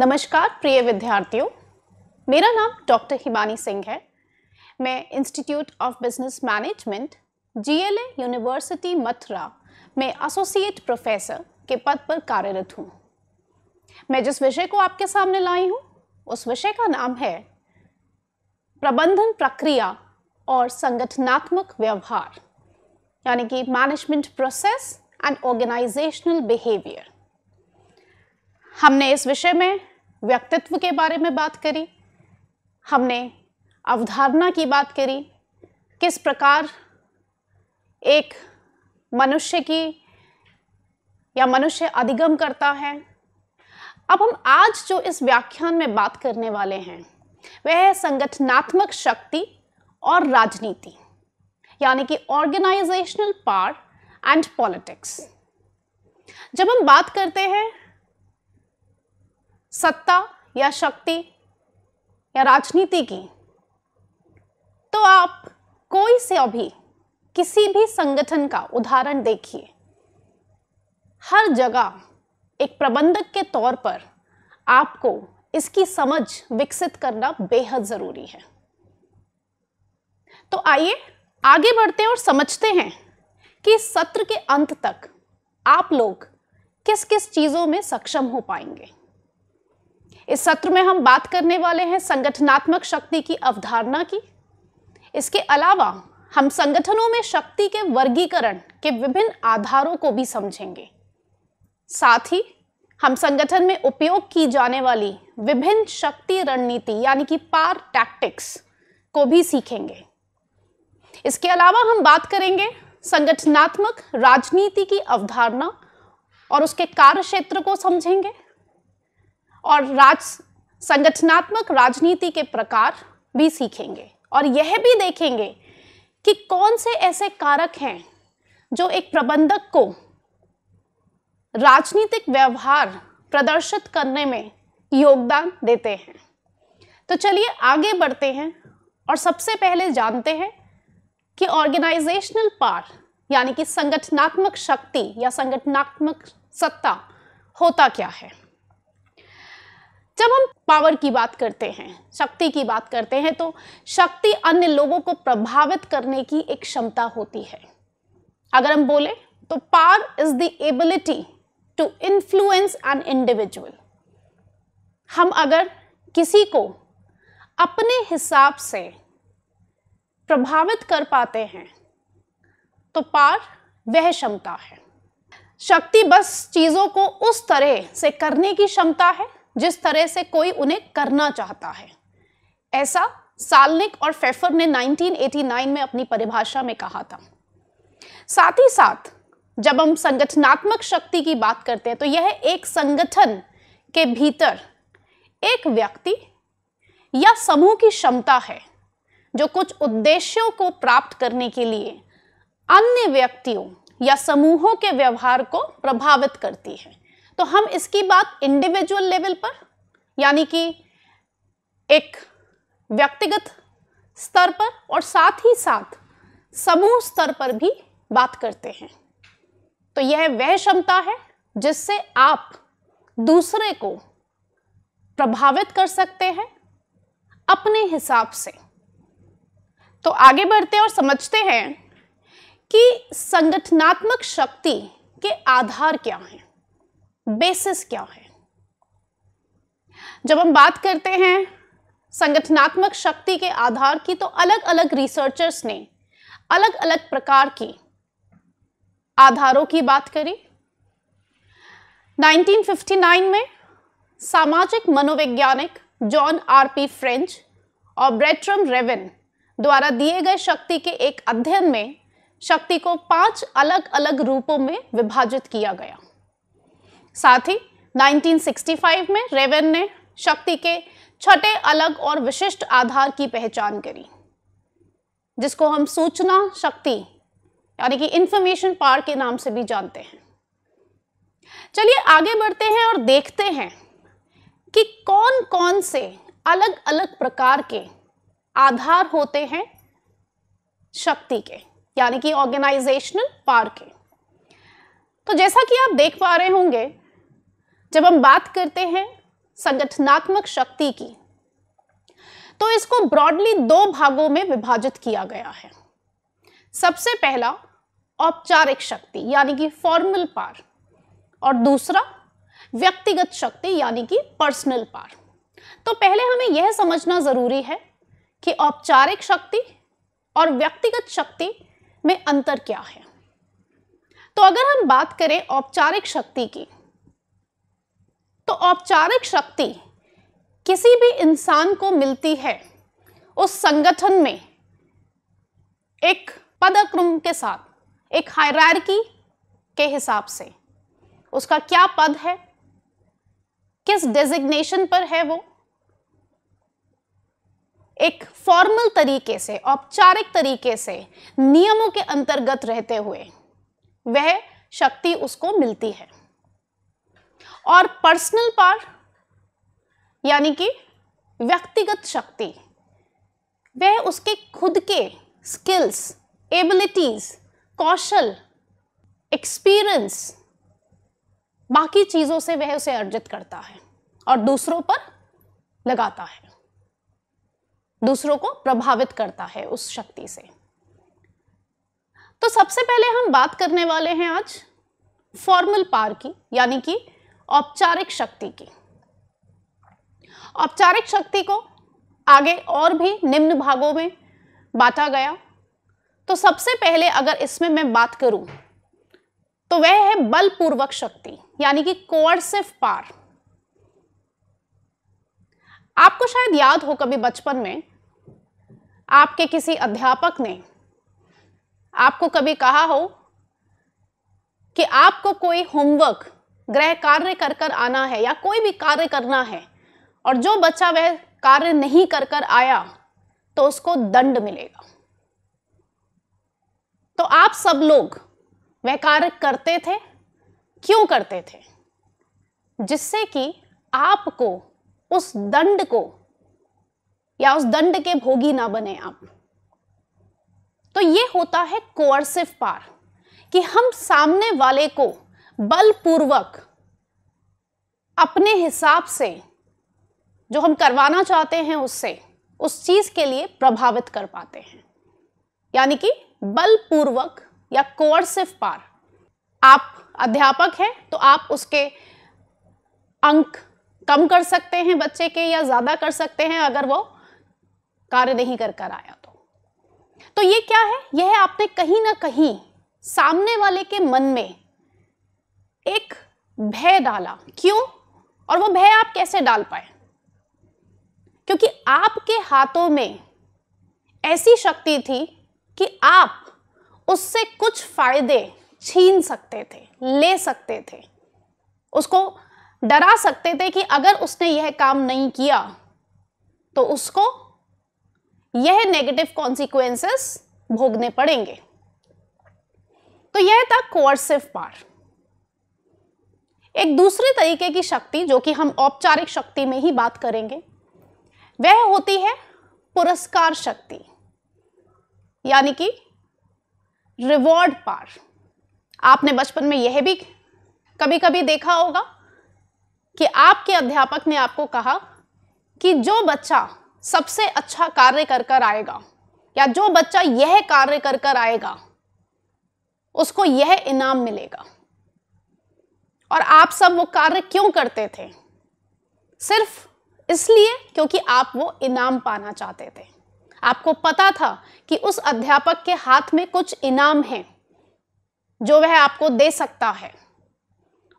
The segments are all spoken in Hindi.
नमस्कार प्रिय विद्यार्थियों मेरा नाम डॉक्टर हिमानी सिंह है मैं institute of business management GLA university Mathura में एसोसिएट प्रोफेसर के पद पर कार्यरत हूँ मैं जिस विषय को आपके सामने लाई हूँ उस विषय का नाम है प्रबंधन प्रक्रिया और संगठनात्मक व्यवहार यानी कि management process and organisational behaviour हमने इस विषय में व्यक्तित्व के बारे में बात करी हमने अवधारणा की बात करी किस प्रकार एक मनुष्य की या मनुष्य अधिगम करता है अब हम आज जो इस व्याख्यान में बात करने वाले हैं वह है संगठनात्मक शक्ति और राजनीति यानी कि ऑर्गेनाइजेशनल पार एंड पॉलिटिक्स जब हम बात करते हैं सत्ता या शक्ति या राजनीति की तो आप कोई से अभी किसी भी संगठन का उदाहरण देखिए हर जगह एक प्रबंधक के तौर पर आपको इसकी समझ विकसित करना बेहद ज़रूरी है तो आइए आगे बढ़ते हैं और समझते हैं कि सत्र के अंत तक आप लोग किस किस चीज़ों में सक्षम हो पाएंगे इस सत्र में हम बात करने वाले हैं संगठनात्मक शक्ति की अवधारणा की इसके अलावा हम संगठनों में शक्ति के वर्गीकरण के विभिन्न आधारों को भी समझेंगे साथ ही हम संगठन में उपयोग की जाने वाली विभिन्न शक्ति रणनीति यानी कि पार टैक्टिक्स को भी सीखेंगे इसके अलावा हम बात करेंगे संगठनात्मक राजनीति की अवधारणा और उसके कार्य क्षेत्र को समझेंगे और राज संगठनात्मक राजनीति के प्रकार भी सीखेंगे और यह भी देखेंगे कि कौन से ऐसे कारक हैं जो एक प्रबंधक को राजनीतिक व्यवहार प्रदर्शित करने में योगदान देते हैं तो चलिए आगे बढ़ते हैं और सबसे पहले जानते हैं कि ऑर्गेनाइजेशनल पार यानी कि संगठनात्मक शक्ति या संगठनात्मक सत्ता होता क्या है जब हम पावर की बात करते हैं शक्ति की बात करते हैं तो शक्ति अन्य लोगों को प्रभावित करने की एक क्षमता होती है अगर हम बोले तो power is the ability to influence an individual हम अगर किसी को अपने हिसाब से प्रभावित कर पाते हैं तो पार वह क्षमता है शक्ति बस चीज़ों को उस तरह से करने की क्षमता है जिस तरह से कोई उन्हें करना चाहता है ऐसा सालनिक और फेफर ने 1989 में अपनी परिभाषा में कहा था साथ ही साथ जब हम संगठनात्मक शक्ति की बात करते हैं तो यह एक संगठन के भीतर एक व्यक्ति या समूह की क्षमता है जो कुछ उद्देश्यों को प्राप्त करने के लिए अन्य व्यक्तियों या समूहों के व्यवहार को प्रभावित करती है तो हम इसकी बात इंडिविजुअल लेवल पर यानी कि एक व्यक्तिगत स्तर पर और साथ ही साथ समूह स्तर पर भी बात करते हैं तो यह वह क्षमता है जिससे आप दूसरे को प्रभावित कर सकते हैं अपने हिसाब से तो आगे बढ़ते और समझते हैं कि संगठनात्मक शक्ति के आधार क्या हैं बेसिस क्या है जब हम बात करते हैं संगठनात्मक शक्ति के आधार की तो अलग अलग रिसर्चर्स ने अलग अलग प्रकार की आधारों की बात करी 1959 में सामाजिक मनोवैज्ञानिक जॉन आर पी फ्रेंच और ब्रेट्रम रेविन द्वारा दिए गए शक्ति के एक अध्ययन में शक्ति को पांच अलग अलग रूपों में विभाजित किया गया साथ ही 1965 में रेवन ने शक्ति के छठे अलग और विशिष्ट आधार की पहचान करी जिसको हम सूचना शक्ति यानी कि इंफॉर्मेशन पार के नाम से भी जानते हैं चलिए आगे बढ़ते हैं और देखते हैं कि कौन कौन से अलग अलग प्रकार के आधार होते हैं शक्ति के यानी कि ऑर्गेनाइजेशनल पार के तो जैसा कि आप देख पा रहे होंगे जब हम बात करते हैं संगठनात्मक शक्ति की तो इसको ब्रॉडली दो भागों में विभाजित किया गया है सबसे पहला औपचारिक शक्ति यानी कि फॉर्मल पार और दूसरा व्यक्तिगत शक्ति यानी कि पर्सनल पार तो पहले हमें यह समझना ज़रूरी है कि औपचारिक शक्ति और व्यक्तिगत शक्ति में अंतर क्या है तो अगर हम बात करें औपचारिक शक्ति की तो औपचारिक शक्ति किसी भी इंसान को मिलती है उस संगठन में एक पदक्रम के साथ एक हायरकी के हिसाब से उसका क्या पद है किस डेजिग्नेशन पर है वो एक फॉर्मल तरीके से औपचारिक तरीके से नियमों के अंतर्गत रहते हुए वह शक्ति उसको मिलती है और पर्सनल पार यानी कि व्यक्तिगत शक्ति वह उसके खुद के स्किल्स एबिलिटीज़ कौशल एक्सपीरियंस बाकी चीज़ों से वह उसे अर्जित करता है और दूसरों पर लगाता है दूसरों को प्रभावित करता है उस शक्ति से तो सबसे पहले हम बात करने वाले हैं आज फॉर्मल पार की यानी कि औपचारिक शक्ति की औपचारिक शक्ति को आगे और भी निम्न भागों में बांटा गया तो सबसे पहले अगर इसमें मैं बात करूं तो वह है बलपूर्वक शक्ति यानी कि कोअर्सिव पार आपको शायद याद हो कभी बचपन में आपके किसी अध्यापक ने आपको कभी कहा हो कि आपको कोई होमवर्क ग्रह कार्य कर कर आना है या कोई भी कार्य करना है और जो बच्चा वह कार्य नहीं कर कर आया तो उसको दंड मिलेगा तो आप सब लोग वह कार्य करते थे क्यों करते थे जिससे कि आपको उस दंड को या उस दंड के भोगी ना बने आप तो ये होता है कोअर्सिव पार कि हम सामने वाले को बलपूर्वक अपने हिसाब से जो हम करवाना चाहते हैं उससे उस चीज के लिए प्रभावित कर पाते हैं यानी कि बलपूर्वक या कोर्सिव पार आप अध्यापक हैं तो आप उसके अंक कम कर सकते हैं बच्चे के या ज्यादा कर सकते हैं अगर वो कार्य नहीं कर कर आया तो तो ये क्या है यह आपने कहीं ना कहीं सामने वाले के मन में एक भय डाला क्यों और वो भय आप कैसे डाल पाए क्योंकि आपके हाथों में ऐसी शक्ति थी कि आप उससे कुछ फायदे छीन सकते थे ले सकते थे उसको डरा सकते थे कि अगर उसने यह काम नहीं किया तो उसको यह नेगेटिव कॉन्सिक्वेंसेस भोगने पड़ेंगे तो यह था कोर्सिव पार एक दूसरे तरीके की शक्ति जो कि हम औपचारिक शक्ति में ही बात करेंगे वह होती है पुरस्कार शक्ति यानी कि रिवॉर्ड पार आपने बचपन में यह भी कभी कभी देखा होगा कि आपके अध्यापक ने आपको कहा कि जो बच्चा सबसे अच्छा कार्य कर कर आएगा या जो बच्चा यह कार्य कर कर आएगा उसको यह इनाम मिलेगा और आप सब वो कार्य क्यों करते थे सिर्फ इसलिए क्योंकि आप वो इनाम पाना चाहते थे आपको पता था कि उस अध्यापक के हाथ में कुछ इनाम है जो वह आपको दे सकता है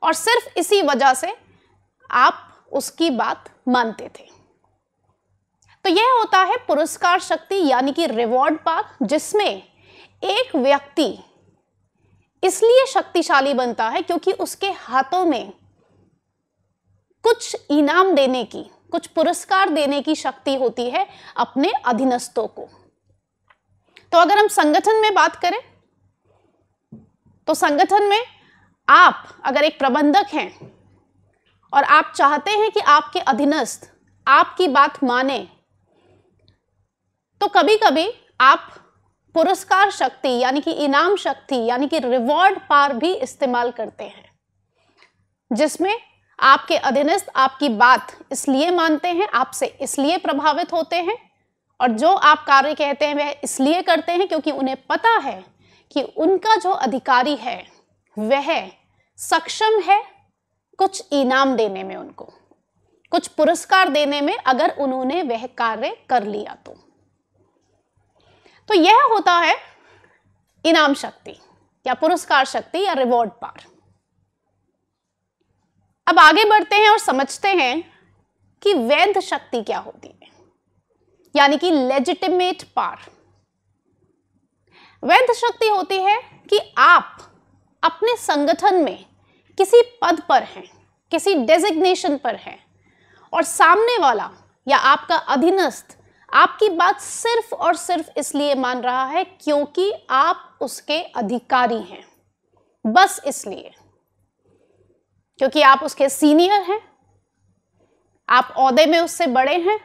और सिर्फ इसी वजह से आप उसकी बात मानते थे तो यह होता है पुरस्कार शक्ति यानी कि रिवॉर्ड पार्क जिसमें एक व्यक्ति इसलिए शक्तिशाली बनता है क्योंकि उसके हाथों में कुछ इनाम देने की कुछ पुरस्कार देने की शक्ति होती है अपने अधीनस्थों को तो अगर हम संगठन में बात करें तो संगठन में आप अगर एक प्रबंधक हैं और आप चाहते हैं कि आपके अधीनस्थ आपकी बात माने तो कभी कभी आप पुरस्कार शक्ति यानी कि इनाम शक्ति यानी कि रिवॉर्ड पार भी इस्तेमाल करते हैं जिसमें आपके अधीनस्थ आपकी बात इसलिए मानते हैं आपसे इसलिए प्रभावित होते हैं और जो आप कार्य कहते हैं वह इसलिए करते हैं क्योंकि उन्हें पता है कि उनका जो अधिकारी है वह सक्षम है कुछ इनाम देने में उनको कुछ पुरस्कार देने में अगर उन्होंने वह कार्य कर लिया तो तो यह होता है इनाम शक्ति या पुरस्कार शक्ति या रिवॉर्ड पार अब आगे बढ़ते हैं और समझते हैं कि वैध शक्ति क्या होती है यानी कि लेजिटिमेट पार वैध शक्ति होती है कि आप अपने संगठन में किसी पद पर हैं किसी डेजिग्नेशन पर हैं और सामने वाला या आपका अधीनस्थ आपकी बात सिर्फ और सिर्फ इसलिए मान रहा है क्योंकि आप उसके अधिकारी हैं बस इसलिए क्योंकि आप उसके सीनियर हैं आप औहदे में उससे बड़े हैं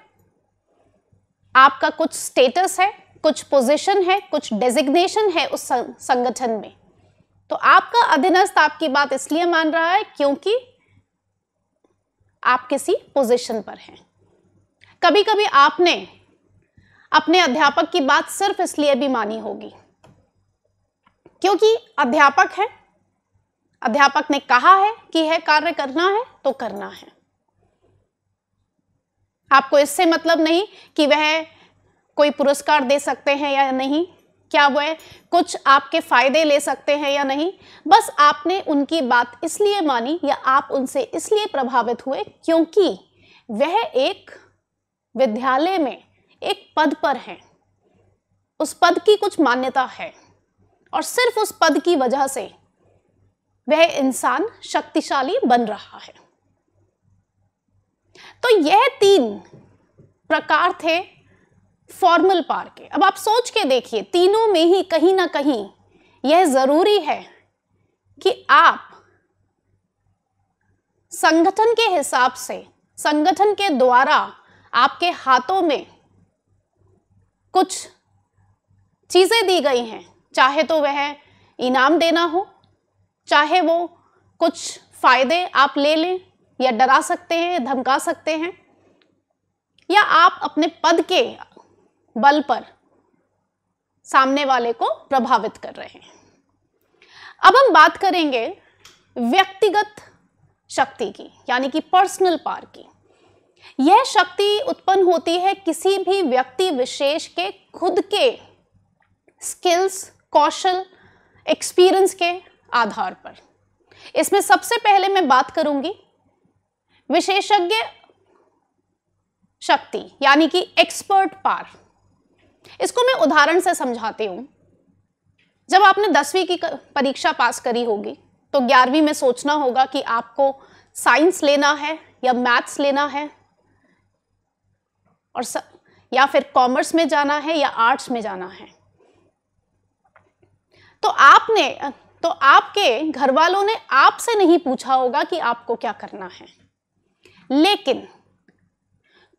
आपका कुछ स्टेटस है कुछ पोजीशन है कुछ डेजिग्नेशन है उस संगठन में तो आपका अधीनस्थ आपकी बात इसलिए मान रहा है क्योंकि आप किसी पोजीशन पर हैं कभी कभी आपने अपने अध्यापक की बात सिर्फ इसलिए भी मानी होगी क्योंकि अध्यापक है अध्यापक ने कहा है कि है कार्य करना है तो करना है आपको इससे मतलब नहीं कि वह कोई पुरस्कार दे सकते हैं या नहीं क्या वह कुछ आपके फायदे ले सकते हैं या नहीं बस आपने उनकी बात इसलिए मानी या आप उनसे इसलिए प्रभावित हुए क्योंकि वह एक विद्यालय में एक पद पर हैं उस पद की कुछ मान्यता है और सिर्फ उस पद की वजह से वह इंसान शक्तिशाली बन रहा है तो यह तीन प्रकार थे फॉर्मल पार के अब आप सोच के देखिए तीनों में ही कहीं ना कहीं यह जरूरी है कि आप संगठन के हिसाब से संगठन के द्वारा आपके हाथों में कुछ चीज़ें दी गई हैं चाहे तो वह इनाम देना हो चाहे वो कुछ फ़ायदे आप ले लें या डरा सकते हैं धमका सकते हैं या आप अपने पद के बल पर सामने वाले को प्रभावित कर रहे हैं अब हम बात करेंगे व्यक्तिगत शक्ति की यानी कि पर्सनल पार की यह शक्ति उत्पन्न होती है किसी भी व्यक्ति विशेष के खुद के स्किल्स कौशल एक्सपीरियंस के आधार पर इसमें सबसे पहले मैं बात करूंगी विशेषज्ञ शक्ति यानी कि एक्सपर्ट पार इसको मैं उदाहरण से समझाती हूं जब आपने दसवीं की परीक्षा पास करी होगी तो ग्यारहवीं में सोचना होगा कि आपको साइंस लेना है या मैथ्स लेना है और स, या फिर कॉमर्स में जाना है या आर्ट्स में जाना है तो आपने तो आपके घर वालों ने आपसे नहीं पूछा होगा कि आपको क्या करना है लेकिन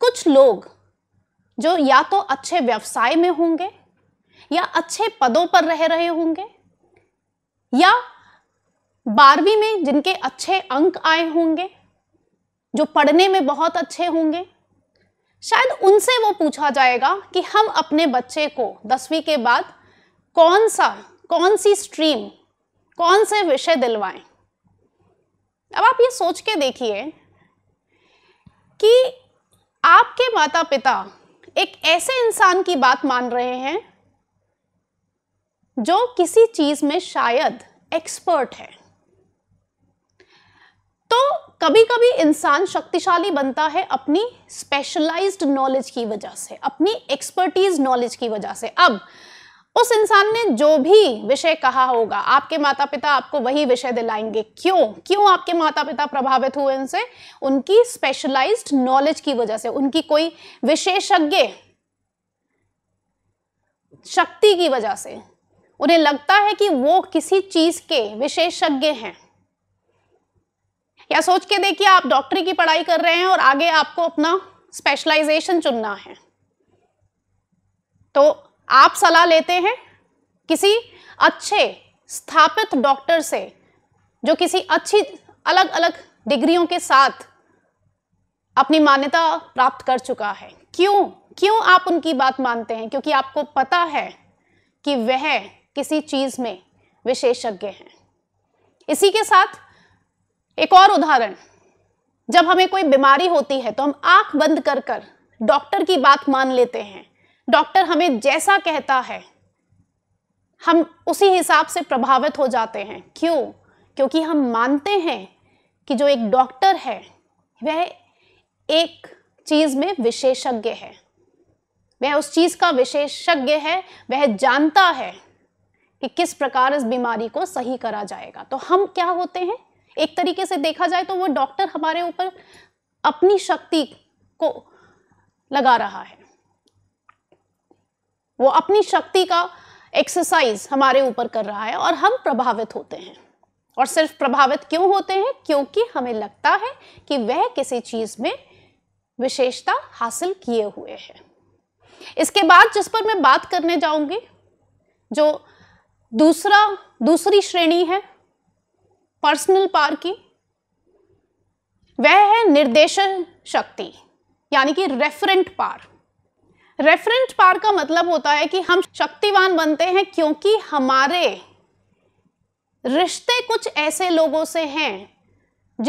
कुछ लोग जो या तो अच्छे व्यवसाय में होंगे या अच्छे पदों पर रह रहे होंगे या बारहवीं में जिनके अच्छे अंक आए होंगे जो पढ़ने में बहुत अच्छे होंगे शायद उनसे वो पूछा जाएगा कि हम अपने बच्चे को दसवीं के बाद कौन सा कौन सी स्ट्रीम कौन से विषय दिलवाएं अब आप ये सोच के देखिए कि आपके माता पिता एक ऐसे इंसान की बात मान रहे हैं जो किसी चीज़ में शायद एक्सपर्ट है तो कभी कभी इंसान शक्तिशाली बनता है अपनी स्पेशलाइज्ड नॉलेज की वजह से अपनी एक्सपर्टीज नॉलेज की वजह से अब उस इंसान ने जो भी विषय कहा होगा आपके माता पिता आपको वही विषय दिलाएंगे क्यों क्यों आपके माता पिता प्रभावित हुए इनसे उनकी स्पेशलाइज्ड नॉलेज की वजह से उनकी कोई विशेषज्ञ शक्ति की वजह से उन्हें लगता है कि वो किसी चीज के विशेषज्ञ हैं या सोच के देखिए आप डॉक्टरी की पढ़ाई कर रहे हैं और आगे आपको अपना स्पेशलाइजेशन चुनना है तो आप सलाह लेते हैं किसी अच्छे स्थापित डॉक्टर से जो किसी अच्छी अलग अलग डिग्रियों के साथ अपनी मान्यता प्राप्त कर चुका है क्यों क्यों आप उनकी बात मानते हैं क्योंकि आपको पता है कि वह किसी चीज़ में विशेषज्ञ हैं इसी के साथ एक और उदाहरण जब हमें कोई बीमारी होती है तो हम आंख बंद कर कर डॉक्टर की बात मान लेते हैं डॉक्टर हमें जैसा कहता है हम उसी हिसाब से प्रभावित हो जाते हैं क्यों क्योंकि हम मानते हैं कि जो एक डॉक्टर है वह एक चीज़ में विशेषज्ञ है वह उस चीज़ का विशेषज्ञ है वह जानता है कि किस प्रकार इस बीमारी को सही करा जाएगा तो हम क्या होते हैं एक तरीके से देखा जाए तो वो डॉक्टर हमारे ऊपर अपनी शक्ति को लगा रहा है वो अपनी शक्ति का एक्सरसाइज हमारे ऊपर कर रहा है और हम प्रभावित होते हैं और सिर्फ प्रभावित क्यों होते हैं क्योंकि हमें लगता है कि वह किसी चीज में विशेषता हासिल किए हुए है इसके बाद जिस पर मैं बात करने जाऊंगी जो दूसरा दूसरी श्रेणी है पर्सनल पार की वह है निर्देशन शक्ति यानी कि रेफरेंट पार रेफरेंट पार का मतलब होता है कि हम शक्तिवान बनते हैं क्योंकि हमारे रिश्ते कुछ ऐसे लोगों से हैं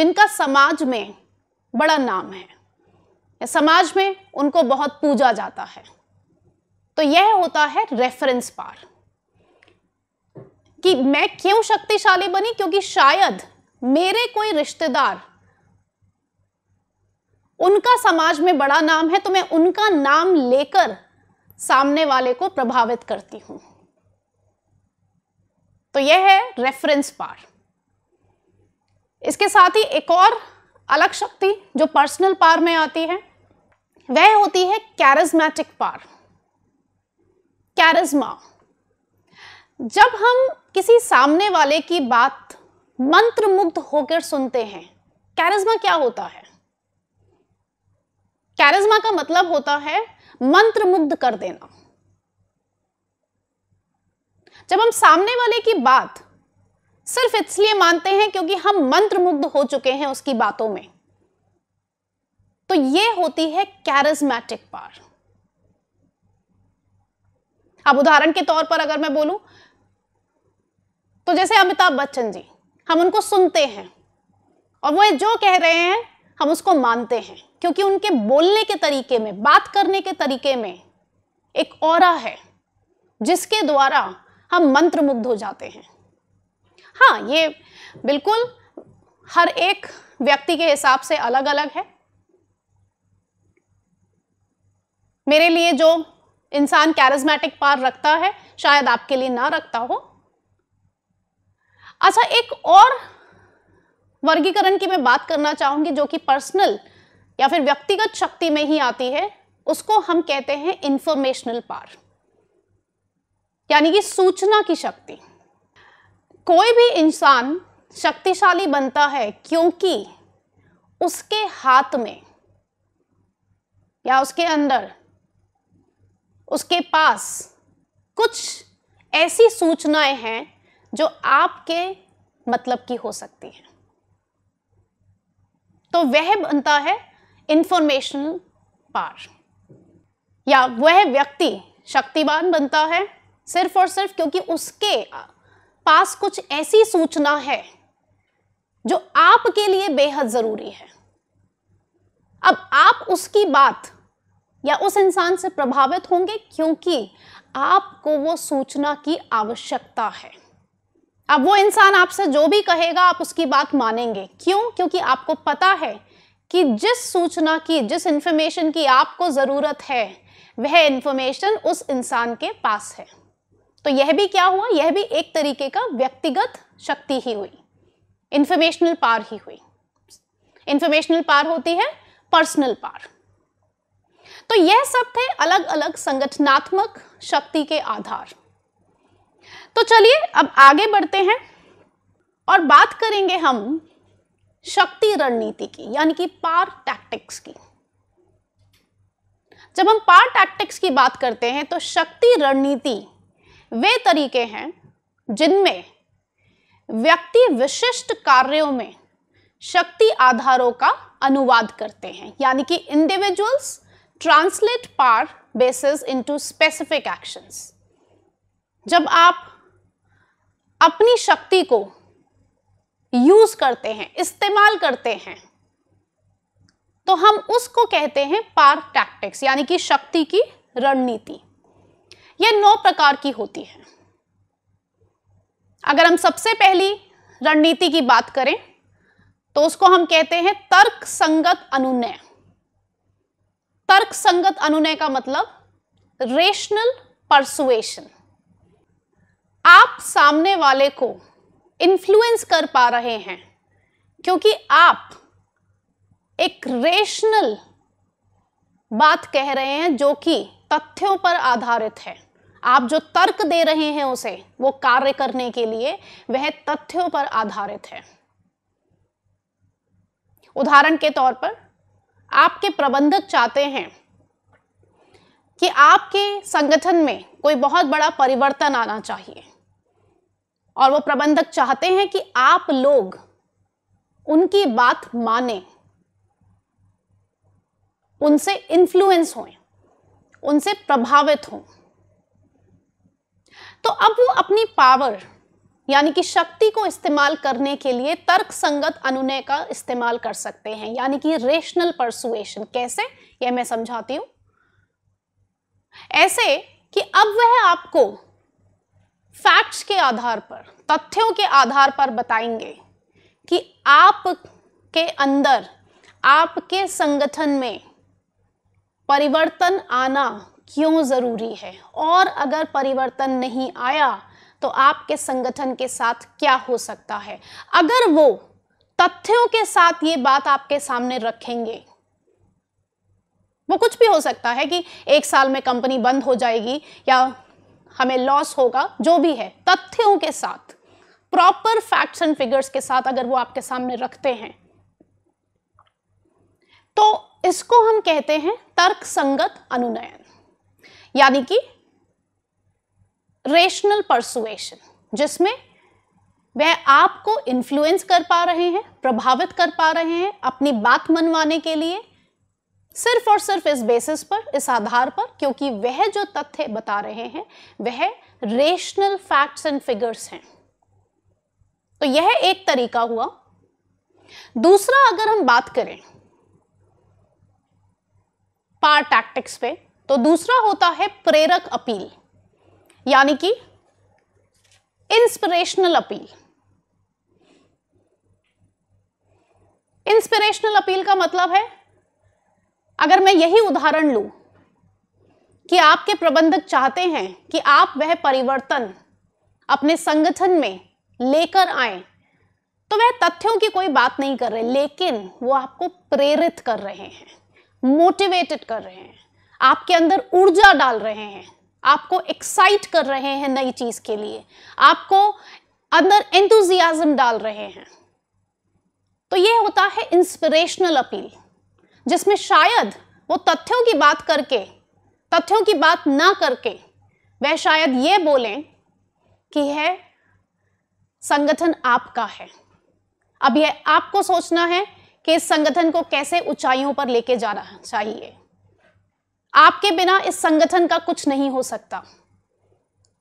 जिनका समाज में बड़ा नाम है समाज में उनको बहुत पूजा जाता है तो यह होता है रेफरेंस पार कि मैं क्यों शक्तिशाली बनी क्योंकि शायद मेरे कोई रिश्तेदार उनका समाज में बड़ा नाम है तो मैं उनका नाम लेकर सामने वाले को प्रभावित करती हूं तो यह है रेफरेंस पार इसके साथ ही एक और अलग शक्ति जो पर्सनल पार में आती है वह होती है कैरिज्मेटिक पार कैरिज्मा जब हम किसी सामने वाले की बात मंत्र मुग्ध होकर सुनते हैं कैरिज्मा क्या होता है कैरिज्मा का मतलब होता है मंत्र मुग्ध कर देना जब हम सामने वाले की बात सिर्फ इसलिए मानते हैं क्योंकि हम मंत्र मुग्ध हो चुके हैं उसकी बातों में तो ये होती है कैरिज्मेटिक पार अब उदाहरण के तौर पर अगर मैं बोलूं तो जैसे अमिताभ बच्चन जी हम उनको सुनते हैं और वो जो कह रहे हैं हम उसको मानते हैं क्योंकि उनके बोलने के तरीके में बात करने के तरीके में एक और है जिसके द्वारा हम मंत्रमुग्ध हो जाते हैं हाँ ये बिल्कुल हर एक व्यक्ति के हिसाब से अलग अलग है मेरे लिए जो इंसान कैरिज्मेटिक पार रखता है शायद आपके लिए ना रखता हो अच्छा एक और वर्गीकरण की मैं बात करना चाहूँगी जो कि पर्सनल या फिर व्यक्तिगत शक्ति में ही आती है उसको हम कहते हैं इंफॉर्मेशनल पार यानी कि सूचना की शक्ति कोई भी इंसान शक्तिशाली बनता है क्योंकि उसके हाथ में या उसके अंदर उसके पास कुछ ऐसी सूचनाएं हैं जो आपके मतलब की हो सकती है तो वह बनता है इंफॉर्मेशनल पार या वह व्यक्ति शक्तिवान बनता है सिर्फ और सिर्फ क्योंकि उसके पास कुछ ऐसी सूचना है जो आपके लिए बेहद ज़रूरी है अब आप उसकी बात या उस इंसान से प्रभावित होंगे क्योंकि आपको वो सूचना की आवश्यकता है अब वो इंसान आपसे जो भी कहेगा आप उसकी बात मानेंगे क्यों क्योंकि आपको पता है कि जिस सूचना की जिस इंफॉर्मेशन की आपको ज़रूरत है वह इंफॉर्मेशन उस इंसान के पास है तो यह भी क्या हुआ यह भी एक तरीके का व्यक्तिगत शक्ति ही हुई इंफॉर्मेशनल पार ही हुई इंफॉर्मेशनल पार होती है पर्सनल पार तो यह सब थे अलग अलग संगठनात्मक शक्ति के आधार तो चलिए अब आगे बढ़ते हैं और बात करेंगे हम शक्ति रणनीति की यानी कि पार टैक्टिक्स की जब हम पार टैक्टिक्स की बात करते हैं तो शक्ति रणनीति वे तरीके हैं जिनमें व्यक्ति विशिष्ट कार्यों में शक्ति आधारों का अनुवाद करते हैं यानी कि individuals translate par basis into specific actions जब आप अपनी शक्ति को यूज करते हैं इस्तेमाल करते हैं तो हम उसको कहते हैं पार टैक्टिक्स यानी कि शक्ति की रणनीति यह नौ प्रकार की होती है अगर हम सबसे पहली रणनीति की बात करें तो उसको हम कहते हैं तर्क संगत अनुनय तर्क संगत अनुनय का मतलब रेशनल परसुएशन आप सामने वाले को इन्फ्लुएंस कर पा रहे हैं क्योंकि आप एक रेशनल बात कह रहे हैं जो कि तथ्यों पर आधारित है आप जो तर्क दे रहे हैं उसे वो कार्य करने के लिए वह तथ्यों पर आधारित है उदाहरण के तौर पर आपके प्रबंधक चाहते हैं कि आपके संगठन में कोई बहुत बड़ा परिवर्तन आना चाहिए और वो प्रबंधक चाहते हैं कि आप लोग उनकी बात माने उनसे इन्फ्लुएंस हों उनसे प्रभावित हों तो अब वो अपनी पावर यानी कि शक्ति को इस्तेमाल करने के लिए तर्क संगत अनुनय का इस्तेमाल कर सकते हैं यानी कि रेशनल परसुएशन कैसे यह मैं समझाती हूं ऐसे कि अब वह आपको फैक्ट्स के आधार पर तथ्यों के आधार पर बताएंगे कि आप के अंदर आपके संगठन में परिवर्तन आना क्यों ज़रूरी है और अगर परिवर्तन नहीं आया तो आपके संगठन के साथ क्या हो सकता है अगर वो तथ्यों के साथ ये बात आपके सामने रखेंगे वो कुछ भी हो सकता है कि एक साल में कंपनी बंद हो जाएगी या हमें लॉस होगा जो भी है तथ्यों के साथ प्रॉपर फैक्ट्स एंड फिगर्स के साथ अगर वो आपके सामने रखते हैं तो इसको हम कहते हैं तर्क संगत अनुनयन यानी कि रेशनल परसुएशन जिसमें वह आपको इन्फ्लुएंस कर पा रहे हैं प्रभावित कर पा रहे हैं अपनी बात मनवाने के लिए सिर्फ और सिर्फ इस बेसिस पर इस आधार पर क्योंकि वह जो तथ्य बता रहे हैं वह रेशनल फैक्ट्स एंड फिगर्स हैं तो यह एक तरीका हुआ दूसरा अगर हम बात करें पार टैक्टिक्स पे तो दूसरा होता है प्रेरक अपील यानी कि इंस्पिरेशनल अपील इंस्पिरेशनल अपील का मतलब है अगर मैं यही उदाहरण लूं कि आपके प्रबंधक चाहते हैं कि आप वह परिवर्तन अपने संगठन में लेकर आए तो वह तथ्यों की कोई बात नहीं कर रहे लेकिन वो आपको प्रेरित कर रहे हैं मोटिवेटेड कर रहे हैं आपके अंदर ऊर्जा डाल रहे हैं आपको एक्साइट कर रहे हैं नई चीज के लिए आपको अंदर एंथुजियाज्म डाल रहे हैं तो ये होता है इंस्पिरेशनल अपील जिसमें शायद वो तथ्यों की बात करके तथ्यों की बात ना करके वह शायद ये बोलें कि है संगठन आपका है अब यह आपको सोचना है कि इस संगठन को कैसे ऊंचाइयों पर लेके जाना चाहिए आपके बिना इस संगठन का कुछ नहीं हो सकता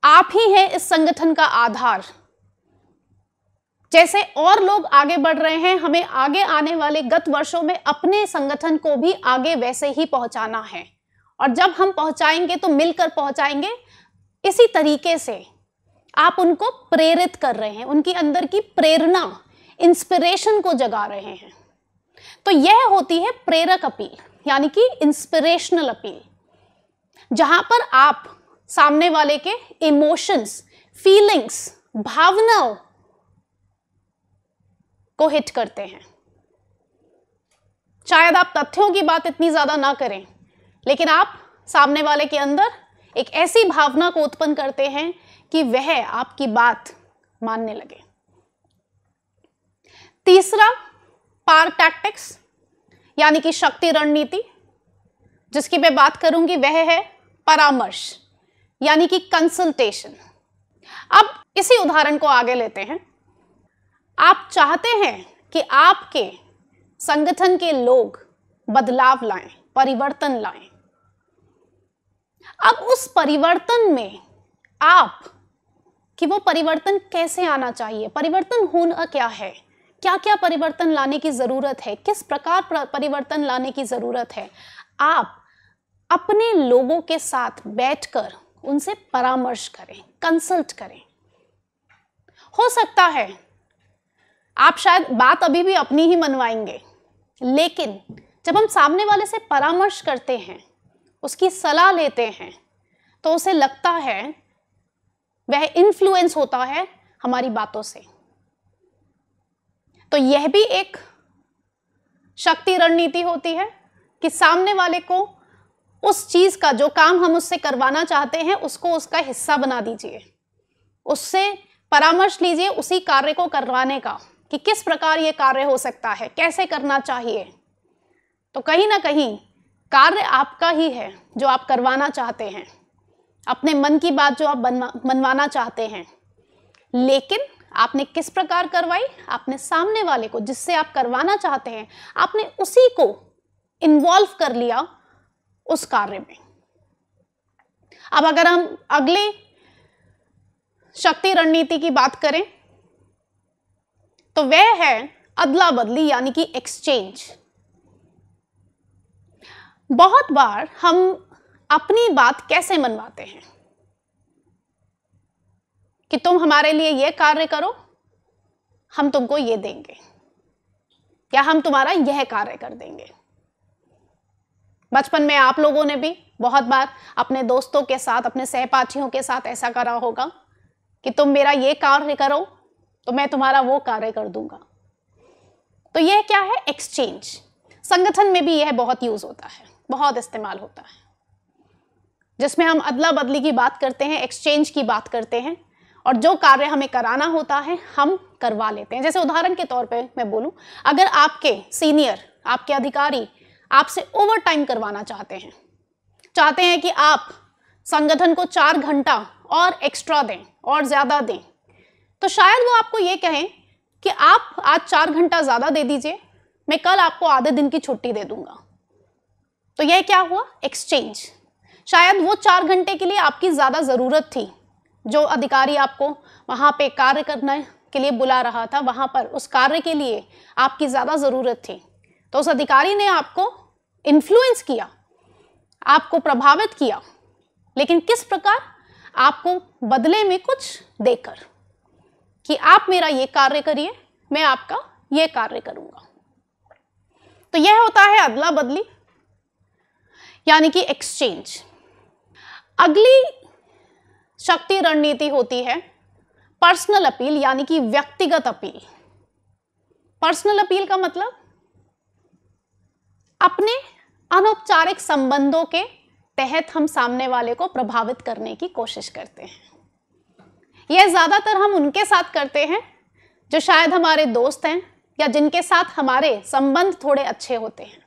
आप ही हैं इस संगठन का आधार जैसे और लोग आगे बढ़ रहे हैं हमें आगे आने वाले गत वर्षों में अपने संगठन को भी आगे वैसे ही पहुंचाना है और जब हम पहुंचाएंगे तो मिलकर पहुंचाएंगे इसी तरीके से आप उनको प्रेरित कर रहे हैं उनकी अंदर की प्रेरणा इंस्पिरेशन को जगा रहे हैं तो यह होती है प्रेरक अपील यानी कि इंस्पिरेशनल अपील जहां पर आप सामने वाले के इमोशंस फीलिंग्स भावनाओं को हिट करते हैं शायद आप तथ्यों की बात इतनी ज़्यादा ना करें लेकिन आप सामने वाले के अंदर एक ऐसी भावना को उत्पन्न करते हैं कि वह आपकी बात मानने लगे तीसरा पार टैक्टिक्स यानी कि शक्ति रणनीति जिसकी मैं बात करूंगी वह है परामर्श यानी कि कंसल्टेशन अब इसी उदाहरण को आगे लेते हैं आप चाहते हैं कि आपके संगठन के लोग बदलाव लाएं परिवर्तन लाएं अब उस परिवर्तन में आप कि वो परिवर्तन कैसे आना चाहिए परिवर्तन होना क्या है क्या क्या परिवर्तन लाने की ज़रूरत है किस प्रकार परिवर्तन लाने की ज़रूरत है आप अपने लोगों के साथ बैठकर उनसे परामर्श करें कंसल्ट करें हो सकता है आप शायद बात अभी भी अपनी ही मनवाएंगे लेकिन जब हम सामने वाले से परामर्श करते हैं उसकी सलाह लेते हैं तो उसे लगता है वह इन्फ्लुएंस होता है हमारी बातों से तो यह भी एक शक्ति रणनीति होती है कि सामने वाले को उस चीज़ का जो काम हम उससे करवाना चाहते हैं उसको उसका हिस्सा बना दीजिए उससे परामर्श लीजिए उसी कार्य को करवाने का कि किस प्रकार ये कार्य हो सकता है कैसे करना चाहिए तो कहीं ना कहीं कार्य आपका ही है जो आप करवाना चाहते हैं अपने मन की बात जो आप बनवा मनवाना चाहते हैं लेकिन आपने किस प्रकार करवाई आपने सामने वाले को जिससे आप करवाना चाहते हैं आपने उसी को इन्वॉल्व कर लिया उस कार्य में अब अगर हम अगले शक्ति रणनीति की बात करें तो वह है अदला बदली यानी कि एक्सचेंज बहुत बार हम अपनी बात कैसे मनवाते हैं कि तुम हमारे लिए यह कार्य करो हम तुमको ये देंगे या हम तुम्हारा यह कार्य कर देंगे बचपन में आप लोगों ने भी बहुत बार अपने दोस्तों के साथ अपने सहपाठियों के साथ ऐसा करा होगा कि तुम मेरा ये कार्य करो तो मैं तुम्हारा वो कार्य कर दूंगा तो यह क्या है एक्सचेंज संगठन में भी यह बहुत यूज होता है बहुत इस्तेमाल होता है जिसमें हम अदला बदली की बात करते हैं एक्सचेंज की बात करते हैं और जो कार्य हमें कराना होता है हम करवा लेते हैं जैसे उदाहरण के तौर पे मैं बोलूं अगर आपके सीनियर आपके अधिकारी आपसे ओवर टाइम करवाना चाहते हैं चाहते हैं कि आप संगठन को चार घंटा और एक्स्ट्रा दें और ज़्यादा दें तो शायद वो आपको ये कहें कि आप आज चार घंटा ज़्यादा दे दीजिए मैं कल आपको आधे दिन की छुट्टी दे दूंगा तो यह क्या हुआ एक्सचेंज शायद वो चार घंटे के लिए आपकी ज़्यादा ज़रूरत थी जो अधिकारी आपको वहाँ पे कार्य करने के लिए बुला रहा था वहाँ पर उस कार्य के लिए आपकी ज़्यादा ज़रूरत थी तो उस अधिकारी ने आपको इन्फ्लुएंस किया आपको प्रभावित किया लेकिन किस प्रकार आपको बदले में कुछ देकर कि आप मेरा ये कार्य करिए मैं आपका ये कार्य करूंगा तो यह होता है अदला बदली यानी कि एक्सचेंज अगली शक्ति रणनीति होती है पर्सनल अपील यानी कि व्यक्तिगत अपील पर्सनल अपील का मतलब अपने अनौपचारिक संबंधों के तहत हम सामने वाले को प्रभावित करने की कोशिश करते हैं यह ज़्यादातर हम उनके साथ करते हैं जो शायद हमारे दोस्त हैं या जिनके साथ हमारे संबंध थोड़े अच्छे होते हैं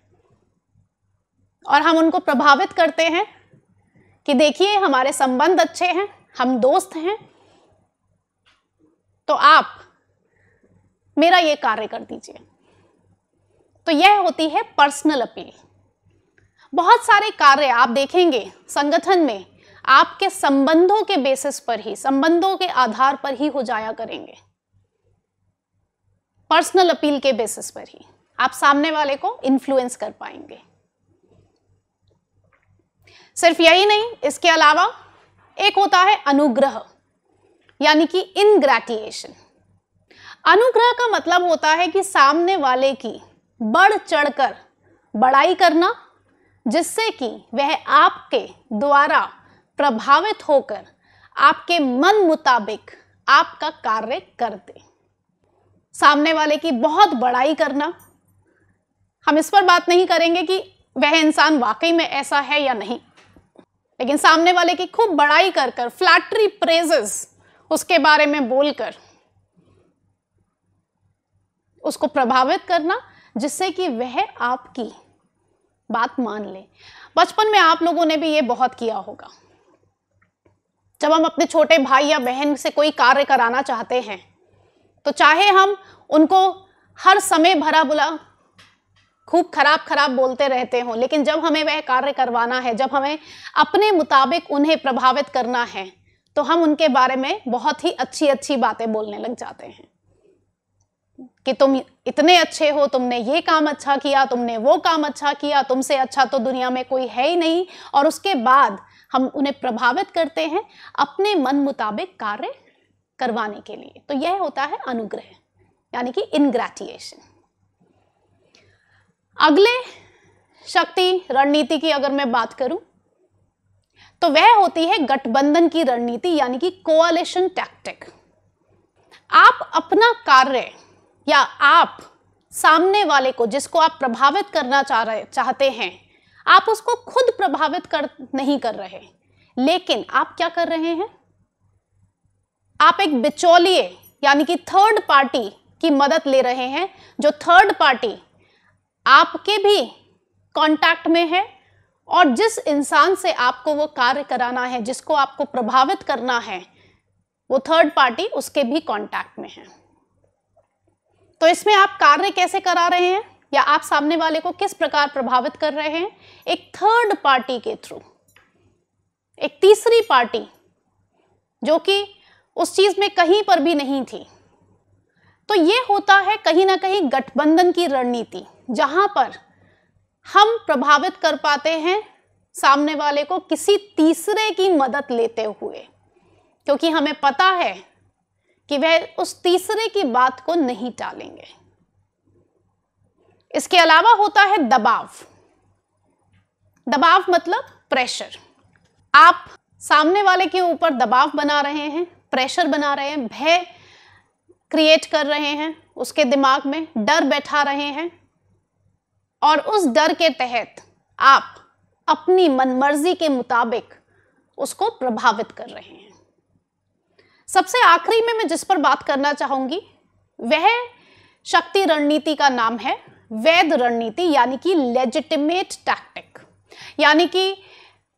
और हम उनको प्रभावित करते हैं कि देखिए हमारे संबंध अच्छे हैं हम दोस्त हैं तो आप मेरा ये कार्य कर दीजिए तो यह होती है पर्सनल अपील बहुत सारे कार्य आप देखेंगे संगठन में आपके संबंधों के बेसिस पर ही संबंधों के आधार पर ही हो जाया करेंगे पर्सनल अपील के बेसिस पर ही आप सामने वाले को इन्फ्लुएंस कर पाएंगे सिर्फ यही नहीं इसके अलावा एक होता है अनुग्रह यानी कि इनग्रेटिएशन अनुग्रह का मतलब होता है कि सामने वाले की बढ़ चढ़कर बड़ाई करना जिससे कि वह आपके द्वारा प्रभावित होकर आपके मन मुताबिक आपका कार्य कर दे सामने वाले की बहुत बड़ाई करना हम इस पर बात नहीं करेंगे कि वह इंसान वाकई में ऐसा है या नहीं लेकिन सामने वाले की खूब बड़ाई कर कर फ्लैटरी प्रेजेस उसके बारे में बोलकर उसको प्रभावित करना जिससे कि वह आपकी बात मान ले बचपन में आप लोगों ने भी ये बहुत किया होगा जब हम अपने छोटे भाई या बहन से कोई कार्य कराना चाहते हैं तो चाहे हम उनको हर समय भरा बुला खूब खराब खराब बोलते रहते हों लेकिन जब हमें वह कार्य करवाना है जब हमें अपने मुताबिक उन्हें प्रभावित करना है तो हम उनके बारे में बहुत ही अच्छी अच्छी बातें बोलने लग जाते हैं कि तुम इतने अच्छे हो तुमने ये काम अच्छा किया तुमने वो काम अच्छा किया तुमसे अच्छा तो दुनिया में कोई है ही नहीं और उसके बाद हम उन्हें प्रभावित करते हैं अपने मन मुताबिक कार्य करवाने के लिए तो यह होता है अनुग्रह यानी कि इनग्रेटिएशन अगले शक्ति रणनीति की अगर मैं बात करूं तो वह होती है गठबंधन की रणनीति यानी कि कोअलेशन टैक्टिक आप अपना कार्य या आप सामने वाले को जिसको आप प्रभावित करना चाह रहे चाहते हैं आप उसको खुद प्रभावित कर नहीं कर रहे लेकिन आप क्या कर रहे हैं आप एक बिचौलिए यानी कि थर्ड पार्टी की मदद ले रहे हैं जो थर्ड पार्टी आपके भी कांटेक्ट में है और जिस इंसान से आपको वो कार्य कराना है जिसको आपको प्रभावित करना है वो थर्ड पार्टी उसके भी कांटेक्ट में है तो इसमें आप कार्य कैसे करा रहे हैं या आप सामने वाले को किस प्रकार प्रभावित कर रहे हैं एक थर्ड पार्टी के थ्रू एक तीसरी पार्टी जो कि उस चीज में कहीं पर भी नहीं थी तो ये होता है कहीं ना कहीं गठबंधन की रणनीति जहां पर हम प्रभावित कर पाते हैं सामने वाले को किसी तीसरे की मदद लेते हुए क्योंकि हमें पता है कि वह उस तीसरे की बात को नहीं टालेंगे इसके अलावा होता है दबाव दबाव मतलब प्रेशर आप सामने वाले के ऊपर दबाव बना रहे हैं प्रेशर बना रहे हैं भय क्रिएट कर रहे हैं उसके दिमाग में डर बैठा रहे हैं और उस डर के तहत आप अपनी मनमर्जी के मुताबिक उसको प्रभावित कर रहे हैं सबसे आखिरी में मैं जिस पर बात करना चाहूंगी वह शक्ति रणनीति का नाम है वैध रणनीति यानी कि लेजिटिमेट टैक्टिक यानी कि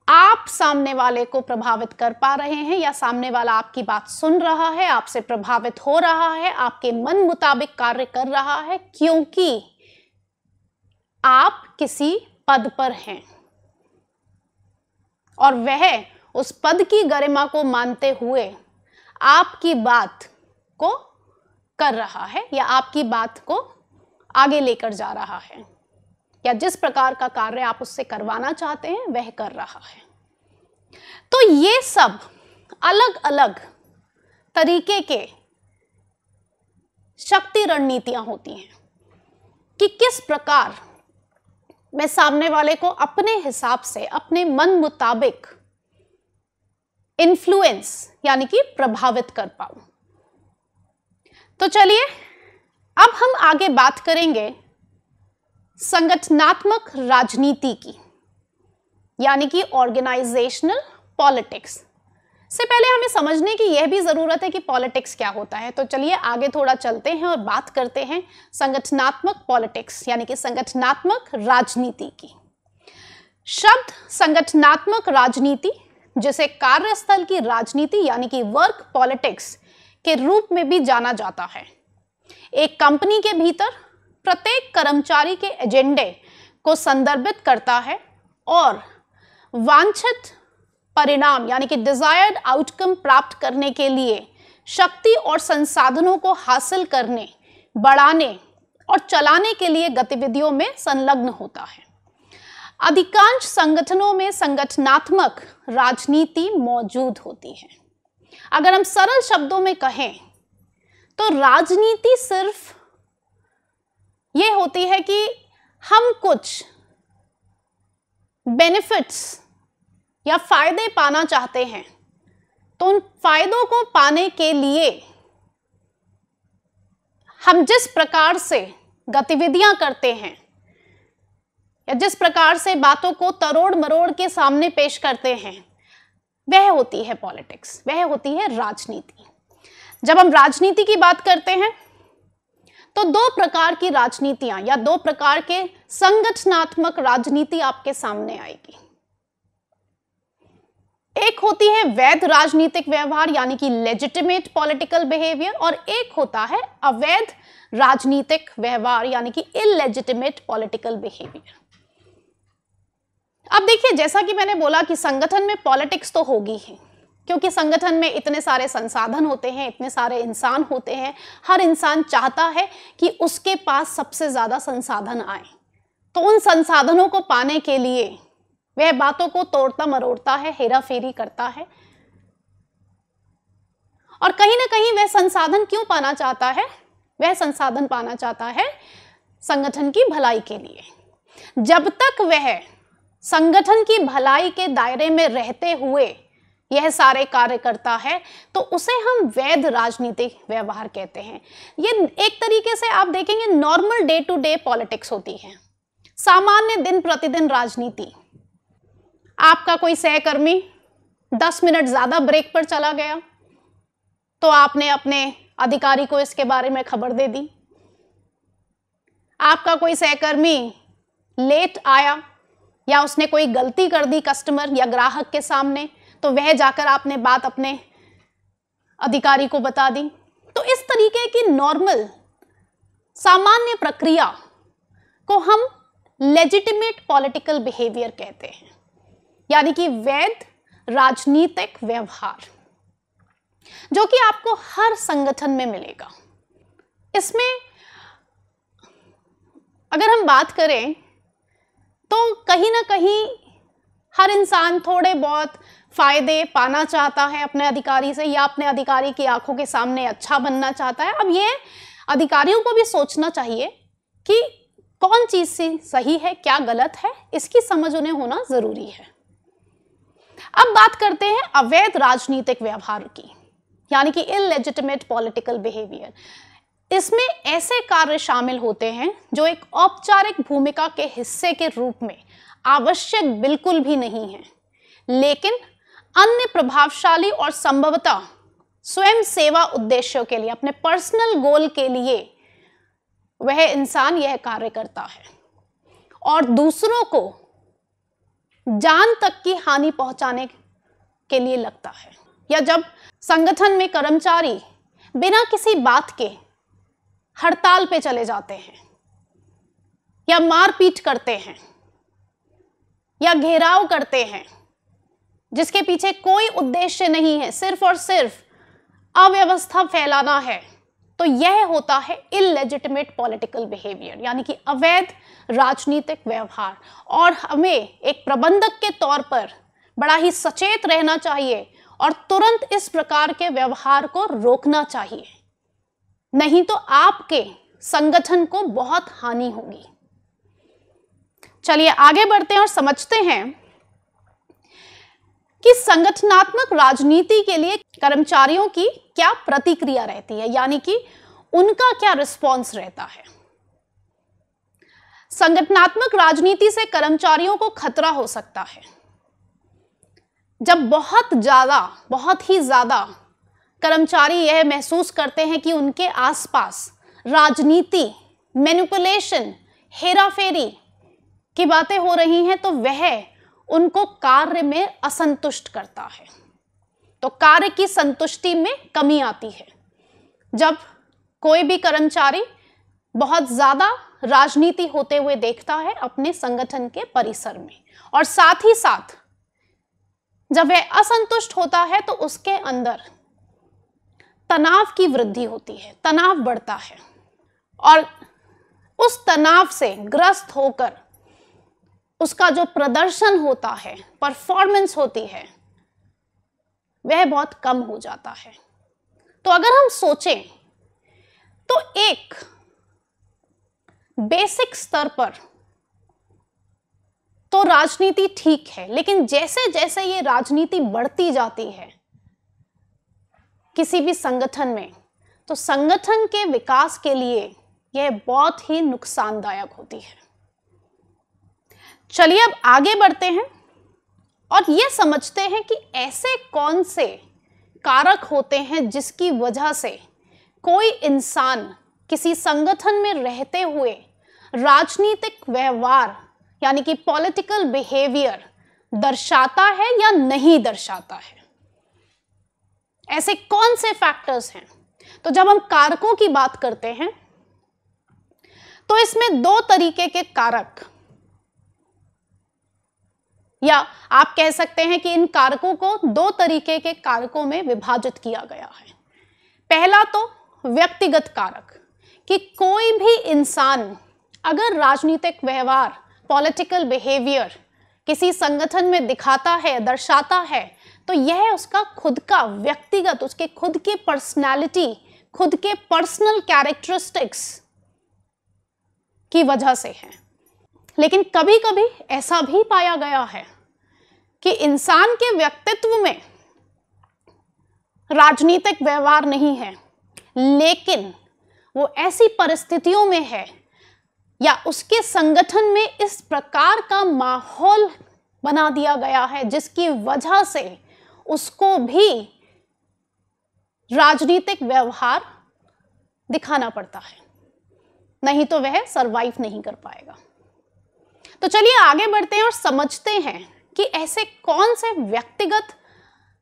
आप सामने वाले को प्रभावित कर पा रहे हैं या सामने वाला आपकी बात सुन रहा है आपसे प्रभावित हो रहा है आपके मन मुताबिक कार्य कर रहा है क्योंकि आप किसी पद पर हैं और वह उस पद की गरिमा को मानते हुए आपकी बात को कर रहा है या आपकी बात को आगे लेकर जा रहा है या जिस प्रकार का कार्य आप उससे करवाना चाहते हैं वह कर रहा है तो ये सब अलग अलग तरीके के शक्ति रणनीतियां होती हैं कि किस प्रकार मैं सामने वाले को अपने हिसाब से अपने मन मुताबिक इन्फ्लुएंस यानी कि प्रभावित कर पाऊं तो चलिए अब हम आगे बात करेंगे संगठनात्मक राजनीति की यानी कि ऑर्गेनाइजेशनल पॉलिटिक्स से पहले हमें समझने की यह भी ज़रूरत है कि पॉलिटिक्स क्या होता है तो चलिए आगे थोड़ा चलते हैं और बात करते हैं संगठनात्मक पॉलिटिक्स यानी कि संगठनात्मक राजनीति की शब्द संगठनात्मक राजनीति जिसे कार्यस्थल की राजनीति यानी कि वर्क पॉलिटिक्स के रूप में भी जाना जाता है एक कंपनी के भीतर प्रत्येक कर्मचारी के एजेंडे को संदर्भित करता है और वांछित परिणाम यानी कि डिजायर्ड आउटकम प्राप्त करने के लिए शक्ति और संसाधनों को हासिल करने बढ़ाने और चलाने के लिए गतिविधियों में संलग्न होता है अधिकांश संगठनों में संगठनात्मक राजनीति मौजूद होती है अगर हम सरल शब्दों में कहें तो राजनीति सिर्फ ये होती है कि हम कुछ बेनिफिट्स या फायदे पाना चाहते हैं तो उन फायदों को पाने के लिए हम जिस प्रकार से गतिविधियां करते हैं या जिस प्रकार से बातों को तरोड़ मरोड़ के सामने पेश करते हैं वह होती है पॉलिटिक्स वह होती है राजनीति जब हम राजनीति की बात करते हैं तो दो प्रकार की राजनीतियां या दो प्रकार के संगठनात्मक राजनीति आपके सामने आएगी एक होती है वैध राजनीतिक व्यवहार यानी कि लेजिटिमेट पॉलिटिकल बिहेवियर और एक होता है अवैध राजनीतिक व्यवहार यानी कि इलेजिटिमेट पॉलिटिकल बिहेवियर अब देखिए जैसा कि मैंने बोला कि संगठन में पॉलिटिक्स तो होगी ही क्योंकि संगठन में इतने सारे संसाधन होते हैं इतने सारे इंसान होते हैं हर इंसान चाहता है कि उसके पास सबसे ज़्यादा संसाधन आए तो उन संसाधनों को पाने के लिए वह बातों को तोड़ता मरोड़ता है हेरा फेरी करता है और कहीं ना कहीं वह संसाधन क्यों पाना चाहता है वह संसाधन पाना चाहता है संगठन की भलाई के लिए जब तक वह संगठन की भलाई के दायरे में रहते हुए यह सारे कार्य करता है तो उसे हम वैध राजनीतिक व्यवहार कहते हैं ये एक तरीके से आप देखेंगे normal day to day politics होती है सामान्य दिन प्रतिदिन राजनीति आपका कोई सहकर्मी दस मिनट ज्यादा ब्रेक पर चला गया तो आपने अपने अधिकारी को इसके बारे में खबर दे दी आपका कोई सहकर्मी लेट आया या उसने कोई गलती कर दी कस्टमर या ग्राहक के सामने तो वह जाकर आपने बात अपने अधिकारी को बता दी तो इस तरीके की नॉर्मल सामान्य प्रक्रिया को हम लेजिटिमेट पॉलिटिकल बिहेवियर कहते हैं यानी कि वैध राजनीतिक व्यवहार जो कि आपको हर संगठन में मिलेगा इसमें अगर हम बात करें तो कहीं ना कहीं हर इंसान थोड़े बहुत फायदे पाना चाहता है अपने अधिकारी से या अपने अधिकारी की आंखों के सामने अच्छा बनना चाहता है अब ये अधिकारियों को भी सोचना चाहिए कि कौन चीज़ से सही है क्या गलत है इसकी समझ उन्हें होना ज़रूरी है अब बात करते हैं अवैध राजनीतिक व्यवहार की यानी कि इलेजिटिमेट पॉलिटिकल बिहेवियर इसमें ऐसे कार्य शामिल होते हैं जो एक औपचारिक भूमिका के हिस्से के रूप में आवश्यक बिल्कुल भी नहीं है लेकिन अन्य प्रभावशाली और संभवतः स्वयं सेवा उद्देश्यों के लिए अपने पर्सनल गोल के लिए वह इंसान यह कार्य करता है और दूसरों को जान तक की हानि पहुंचाने के लिए लगता है या जब संगठन में कर्मचारी बिना किसी बात के हड़ताल पे चले जाते हैं या मारपीट करते हैं या घेराव करते हैं जिसके पीछे कोई उद्देश्य नहीं है सिर्फ और सिर्फ अव्यवस्था फैलाना है तो यह होता है इलेजिटिमेट पॉलिटिकल बिहेवियर यानी कि अवैध राजनीतिक व्यवहार और हमें एक प्रबंधक के तौर पर बड़ा ही सचेत रहना चाहिए और तुरंत इस प्रकार के व्यवहार को रोकना चाहिए नहीं तो आपके संगठन को बहुत हानि होगी चलिए आगे बढ़ते हैं और समझते हैं कि संगठनात्मक राजनीति के लिए कर्मचारियों की क्या प्रतिक्रिया रहती है यानी कि उनका क्या रिस्पॉन्स रहता है संगठनात्मक राजनीति से कर्मचारियों को खतरा हो सकता है जब बहुत ज़्यादा बहुत ही ज़्यादा कर्मचारी यह महसूस करते हैं कि उनके आसपास राजनीति मैनिपुलेशन हेराफेरी की बातें हो रही हैं तो वह उनको कार्य में असंतुष्ट करता है तो कार्य की संतुष्टि में कमी आती है जब कोई भी कर्मचारी बहुत ज़्यादा राजनीति होते हुए देखता है अपने संगठन के परिसर में और साथ ही साथ जब वह असंतुष्ट होता है तो उसके अंदर तनाव की वृद्धि होती है तनाव बढ़ता है और उस तनाव से ग्रस्त होकर उसका जो प्रदर्शन होता है परफॉर्मेंस होती है वह बहुत कम हो जाता है तो अगर हम सोचें तो एक बेसिक स्तर पर तो राजनीति ठीक है लेकिन जैसे जैसे ये राजनीति बढ़ती जाती है किसी भी संगठन में तो संगठन के विकास के लिए यह बहुत ही नुकसानदायक होती है चलिए अब आगे बढ़ते हैं और ये समझते हैं कि ऐसे कौन से कारक होते हैं जिसकी वजह से कोई इंसान किसी संगठन में रहते हुए राजनीतिक व्यवहार यानी कि पॉलिटिकल बिहेवियर दर्शाता है या नहीं दर्शाता है ऐसे कौन से फैक्टर्स हैं तो जब हम कारकों की बात करते हैं तो इसमें दो तरीके के कारक या आप कह सकते हैं कि इन कारकों को दो तरीके के कारकों में विभाजित किया गया है पहला तो व्यक्तिगत कारक कि कोई भी इंसान अगर राजनीतिक व्यवहार पॉलिटिकल बिहेवियर किसी संगठन में दिखाता है दर्शाता है तो यह उसका खुद का व्यक्तिगत उसके खुद की पर्सनालिटी खुद के पर्सनल कैरेक्टरिस्टिक्स की वजह से है लेकिन कभी कभी ऐसा भी पाया गया है कि इंसान के व्यक्तित्व में राजनीतिक व्यवहार नहीं है लेकिन वो ऐसी परिस्थितियों में है या उसके संगठन में इस प्रकार का माहौल बना दिया गया है जिसकी वजह से उसको भी राजनीतिक व्यवहार दिखाना पड़ता है नहीं तो वह सरवाइव नहीं कर पाएगा तो चलिए आगे बढ़ते हैं और समझते हैं कि ऐसे कौन से व्यक्तिगत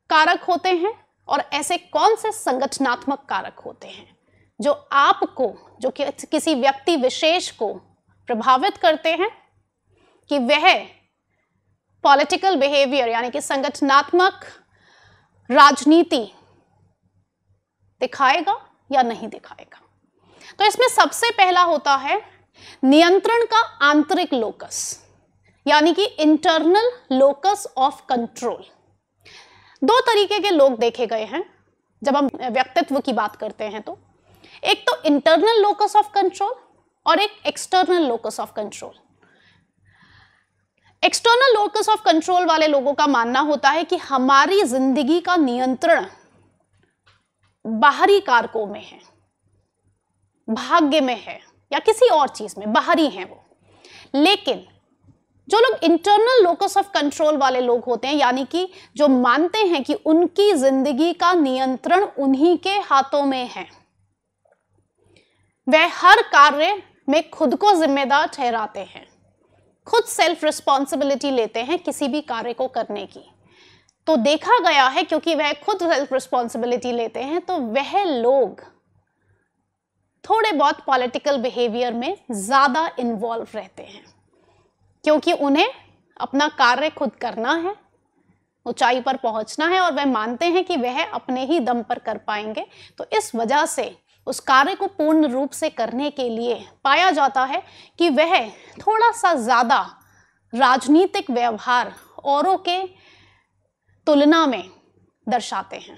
कारक होते हैं और ऐसे कौन से संगठनात्मक कारक होते हैं जो आपको जो कि किसी व्यक्ति विशेष को प्रभावित करते हैं कि वह पॉलिटिकल बिहेवियर यानी कि संगठनात्मक राजनीति दिखाएगा या नहीं दिखाएगा तो इसमें सबसे पहला होता है नियंत्रण का आंतरिक लोकस यानी कि इंटरनल लोकस ऑफ कंट्रोल दो तरीके के लोग देखे गए हैं जब हम व्यक्तित्व की बात करते हैं तो एक तो इंटरनल लोकस ऑफ कंट्रोल और एक external locus of control external locus of control वाले लोगों का मानना होता है कि हमारी जिंदगी का नियंत्रण बाहरी कारकों में है भाग्य में है या किसी और चीज में बाहरी हैं वो लेकिन जो लोग इंटरनल लोकस ऑफ कंट्रोल वाले लोग होते हैं यानी कि जो मानते हैं कि उनकी जिंदगी का नियंत्रण उन्हीं के हाथों में है वह हर कार्य में खुद को जिम्मेदार ठहराते हैं खुद सेल्फ रिस्पॉन्सिबिलिटी लेते हैं किसी भी कार्य को करने की तो देखा गया है क्योंकि वह खुद सेल्फ रिस्पॉन्सिबिलिटी लेते हैं तो वह लोग थोड़े बहुत पॉलिटिकल बिहेवियर में ज़्यादा इन्वॉल्व रहते हैं क्योंकि उन्हें अपना कार्य खुद करना है ऊंचाई पर पहुंचना है और वह मानते हैं कि वह अपने ही दम पर कर पाएंगे तो इस वजह से उस कार्य को पूर्ण रूप से करने के लिए पाया जाता है कि वह थोड़ा सा ज़्यादा राजनीतिक व्यवहार औरों के तुलना में दर्शाते हैं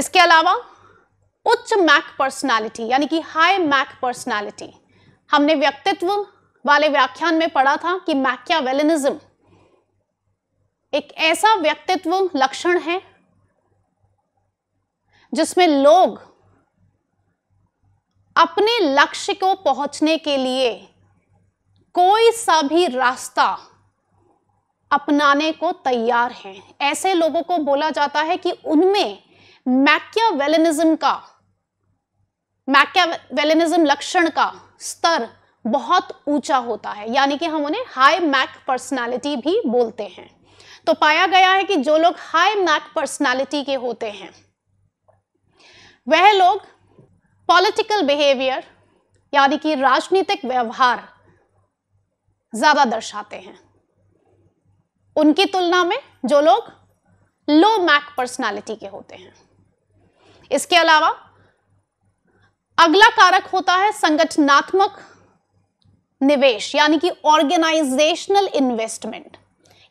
इसके अलावा उच्च मैक पर्सनालिटी यानी कि हाई मैक पर्सनालिटी हमने व्यक्तित्व वाले व्याख्यान में पढ़ा था कि मैक्यावेलिनिज्म एक ऐसा व्यक्तित्व लक्षण है जिसमें लोग अपने लक्ष्य को पहुंचने के लिए कोई सा भी रास्ता अपनाने को तैयार हैं ऐसे लोगों को बोला जाता है कि उनमें मैक्यावेलिनिज्म का मैकवेलिनिज्म लक्षण का स्तर बहुत ऊंचा होता है यानी कि हम उन्हें हाई मैक पर्सनालिटी भी बोलते हैं तो पाया गया है कि जो लोग हाई मैक पर्सनालिटी के होते हैं वह लोग पॉलिटिकल बिहेवियर यानी कि राजनीतिक व्यवहार ज़्यादा दर्शाते हैं उनकी तुलना में जो लोग लो मैक पर्सनालिटी के होते हैं इसके अलावा अगला कारक होता है संगठनात्मक निवेश यानी कि ऑर्गेनाइजेशनल इन्वेस्टमेंट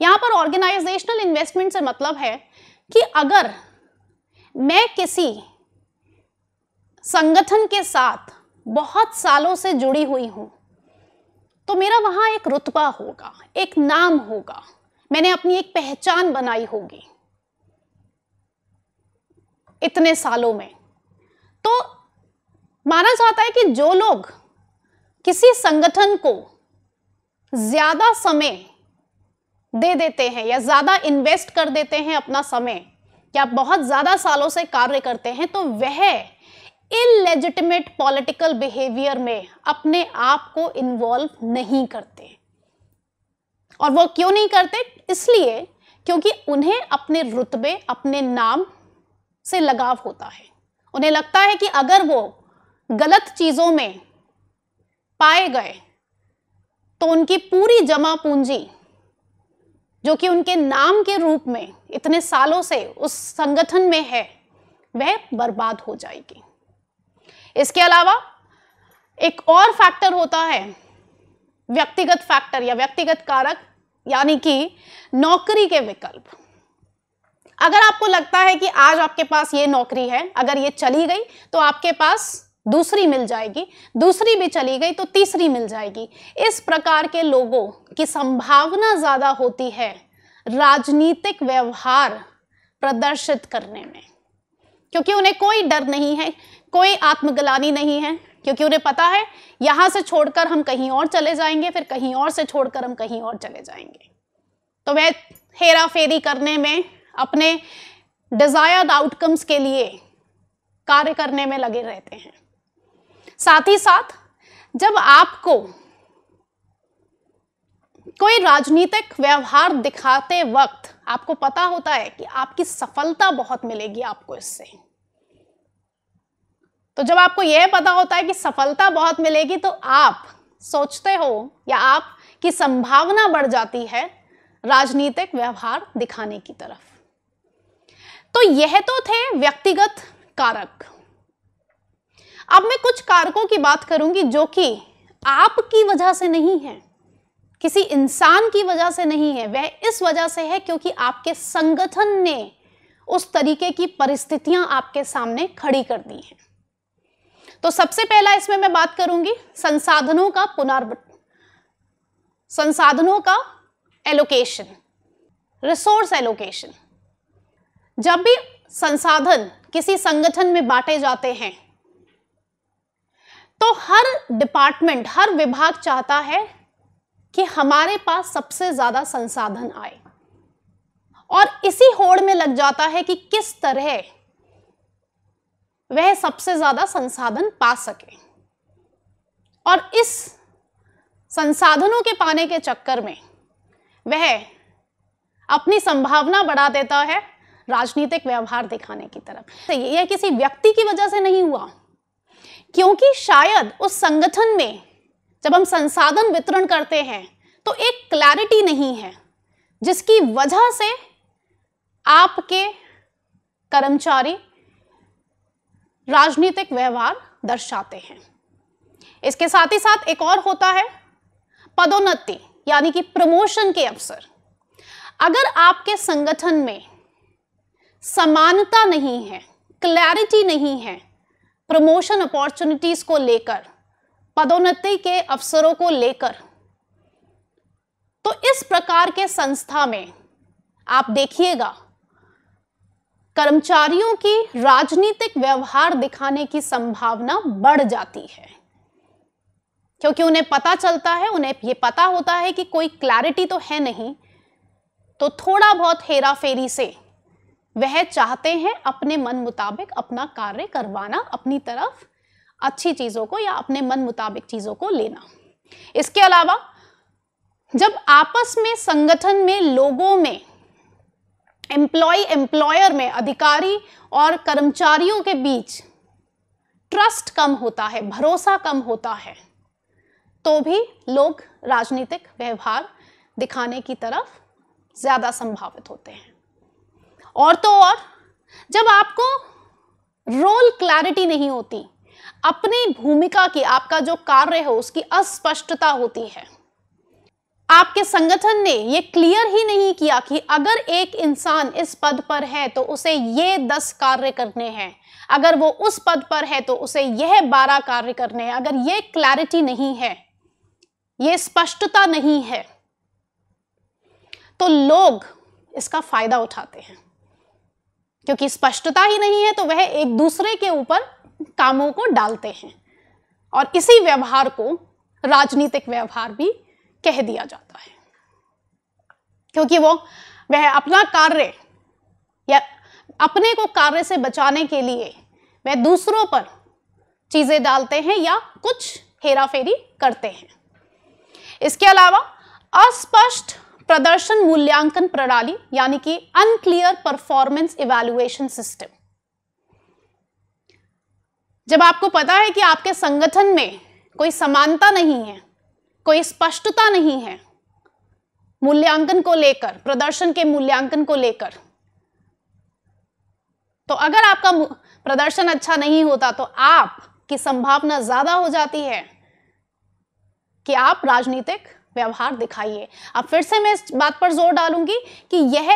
यहां पर ऑर्गेनाइजेशनल इन्वेस्टमेंट से मतलब है कि अगर मैं किसी संगठन के साथ बहुत सालों से जुड़ी हुई हूं तो मेरा वहां एक रुतबा होगा एक नाम होगा मैंने अपनी एक पहचान बनाई होगी इतने सालों में तो माना जाता है कि जो लोग किसी संगठन को ज्यादा समय दे देते हैं या ज्यादा इन्वेस्ट कर देते हैं अपना समय या बहुत ज्यादा सालों से कार्य करते हैं तो वह इलेजिटिमेट पॉलिटिकल बिहेवियर में अपने आप को इन्वॉल्व नहीं करते और वो क्यों नहीं करते इसलिए क्योंकि उन्हें अपने रुतबे अपने नाम से लगाव होता है उन्हें लगता है कि अगर वो गलत चीजों में पाए गए तो उनकी पूरी जमा पूंजी जो कि उनके नाम के रूप में इतने सालों से उस संगठन में है वह बर्बाद हो जाएगी इसके अलावा एक और फैक्टर होता है व्यक्तिगत फैक्टर या व्यक्तिगत कारक यानी कि नौकरी के विकल्प अगर आपको लगता है कि आज आपके पास ये नौकरी है अगर ये चली गई तो आपके पास दूसरी मिल जाएगी दूसरी भी चली गई तो तीसरी मिल जाएगी इस प्रकार के लोगों की संभावना ज़्यादा होती है राजनीतिक व्यवहार प्रदर्शित करने में क्योंकि उन्हें कोई डर नहीं है कोई आत्मगलानी नहीं है क्योंकि उन्हें पता है यहाँ से छोड़कर हम कहीं और चले जाएंगे फिर कहीं और से छोड़कर हम कहीं और चले जाएंगे तो वह हेरा फेरी करने में अपने डिज़ायर्ड आउटकम्स के लिए कार्य करने में लगे रहते हैं साथ ही साथ जब आपको कोई राजनीतिक व्यवहार दिखाते वक्त आपको पता होता है कि आपकी सफलता बहुत मिलेगी आपको इससे तो जब आपको यह पता होता है कि सफलता बहुत मिलेगी तो आप सोचते हो या आपकी संभावना बढ़ जाती है राजनीतिक व्यवहार दिखाने की तरफ तो यह तो थे व्यक्तिगत कारक अब मैं कुछ कारकों की बात करूंगी जो कि आपकी वजह से नहीं है किसी इंसान की वजह से नहीं है वह इस वजह से है क्योंकि आपके संगठन ने उस तरीके की परिस्थितियां आपके सामने खड़ी कर दी हैं तो सबसे पहला इसमें मैं बात करूंगी संसाधनों का पुनर्व संसाधनों का एलोकेशन रिसोर्स एलोकेशन जब भी संसाधन किसी संगठन में बांटे जाते हैं तो हर डिपार्टमेंट हर विभाग चाहता है कि हमारे पास सबसे ज्यादा संसाधन आए और इसी होड़ में लग जाता है कि किस तरह वह सबसे ज्यादा संसाधन पा सके और इस संसाधनों के पाने के चक्कर में वह अपनी संभावना बढ़ा देता है राजनीतिक व्यवहार दिखाने की तरफ तो यह किसी व्यक्ति की वजह से नहीं हुआ क्योंकि शायद उस संगठन में जब हम संसाधन वितरण करते हैं तो एक क्लैरिटी नहीं है जिसकी वजह से आपके कर्मचारी राजनीतिक व्यवहार दर्शाते हैं इसके साथ ही साथ एक और होता है पदोन्नति यानी कि प्रमोशन के अवसर अगर आपके संगठन में समानता नहीं है क्लैरिटी नहीं है प्रमोशन अपॉर्चुनिटीज को लेकर पदोन्नति के अवसरों को लेकर तो इस प्रकार के संस्था में आप देखिएगा कर्मचारियों की राजनीतिक व्यवहार दिखाने की संभावना बढ़ जाती है क्योंकि उन्हें पता चलता है उन्हें ये पता होता है कि कोई क्लैरिटी तो है नहीं तो थोड़ा बहुत हेरा फेरी से वह चाहते हैं अपने मन मुताबिक अपना कार्य करवाना अपनी तरफ अच्छी चीज़ों को या अपने मन मुताबिक चीज़ों को लेना इसके अलावा जब आपस में संगठन में लोगों में एम्प्लॉय एम्प्लॉयर में अधिकारी और कर्मचारियों के बीच ट्रस्ट कम होता है भरोसा कम होता है तो भी लोग राजनीतिक व्यवहार दिखाने की तरफ ज़्यादा संभावित होते हैं और तो और जब आपको रोल क्लैरिटी नहीं होती अपनी भूमिका की आपका जो कार्य हो उसकी अस्पष्टता होती है आपके संगठन ने यह क्लियर ही नहीं किया कि अगर एक इंसान इस पद पर है तो उसे ये दस कार्य करने हैं अगर वो उस पद पर है तो उसे यह बारह कार्य करने हैं अगर ये क्लैरिटी नहीं है ये स्पष्टता नहीं है तो लोग इसका फायदा उठाते हैं क्योंकि स्पष्टता ही नहीं है तो वह एक दूसरे के ऊपर कामों को डालते हैं और इसी व्यवहार को राजनीतिक व्यवहार भी कह दिया जाता है क्योंकि वो वह अपना कार्य या अपने को कार्य से बचाने के लिए वह दूसरों पर चीज़ें डालते हैं या कुछ हेराफेरी करते हैं इसके अलावा अस्पष्ट प्रदर्शन मूल्यांकन प्रणाली यानी कि अनक्लियर परफॉर्मेंस इवेल्युएशन सिस्टम जब आपको पता है कि आपके संगठन में कोई समानता नहीं है कोई स्पष्टता नहीं है मूल्यांकन को लेकर प्रदर्शन के मूल्यांकन को लेकर तो अगर आपका प्रदर्शन अच्छा नहीं होता तो आप की संभावना ज्यादा हो जाती है कि आप राजनीतिक व्यवहार दिखाइए अब फिर से मैं इस बात पर जोर डालूंगी कि यह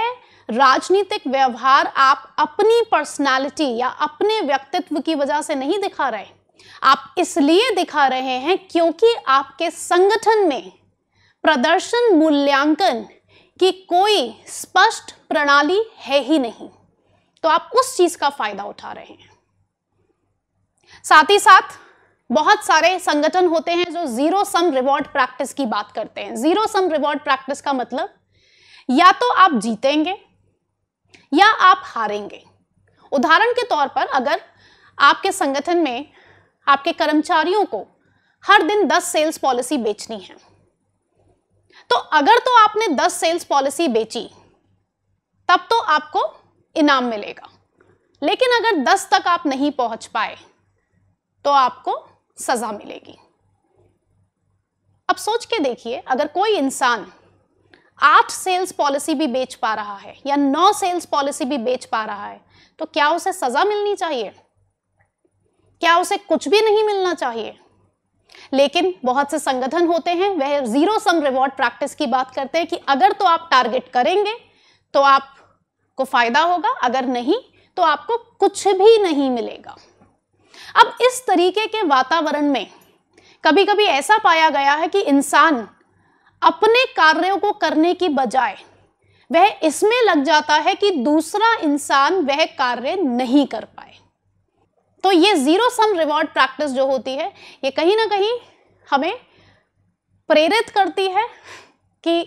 राजनीतिक व्यवहार आप अपनी पर्सनालिटी या अपने व्यक्तित्व की वजह से नहीं दिखा रहे आप इसलिए दिखा रहे हैं क्योंकि आपके संगठन में प्रदर्शन मूल्यांकन की कोई स्पष्ट प्रणाली है ही नहीं तो आप उस चीज का फायदा उठा रहे हैं साथ ही साथ बहुत सारे संगठन होते हैं जो जीरो सम रिवॉर्ड प्रैक्टिस की बात करते हैं जीरो सम रिवॉर्ड प्रैक्टिस का मतलब या तो आप जीतेंगे या आप हारेंगे उदाहरण के तौर पर अगर आपके संगठन में आपके कर्मचारियों को हर दिन 10 सेल्स पॉलिसी बेचनी है तो अगर तो आपने 10 सेल्स पॉलिसी बेची तब तो आपको इनाम मिलेगा लेकिन अगर 10 तक आप नहीं पहुंच पाए तो आपको सज़ा मिलेगी अब सोच के देखिए अगर कोई इंसान आठ सेल्स पॉलिसी भी बेच पा रहा है या नौ सेल्स पॉलिसी भी बेच पा रहा है तो क्या उसे सज़ा मिलनी चाहिए क्या उसे कुछ भी नहीं मिलना चाहिए लेकिन बहुत से संगठन होते हैं वह जीरो सम रिवॉर्ड प्रैक्टिस की बात करते हैं कि अगर तो आप टारगेट करेंगे तो आपको फायदा होगा अगर नहीं तो आपको कुछ भी नहीं मिलेगा अब इस तरीके के वातावरण में कभी कभी ऐसा पाया गया है कि इंसान अपने कार्यों को करने की बजाय वह इसमें लग जाता है कि दूसरा इंसान वह कार्य नहीं कर पाए तो ये जीरो सम रिवॉर्ड प्रैक्टिस जो होती है ये कहीं ना कहीं हमें प्रेरित करती है कि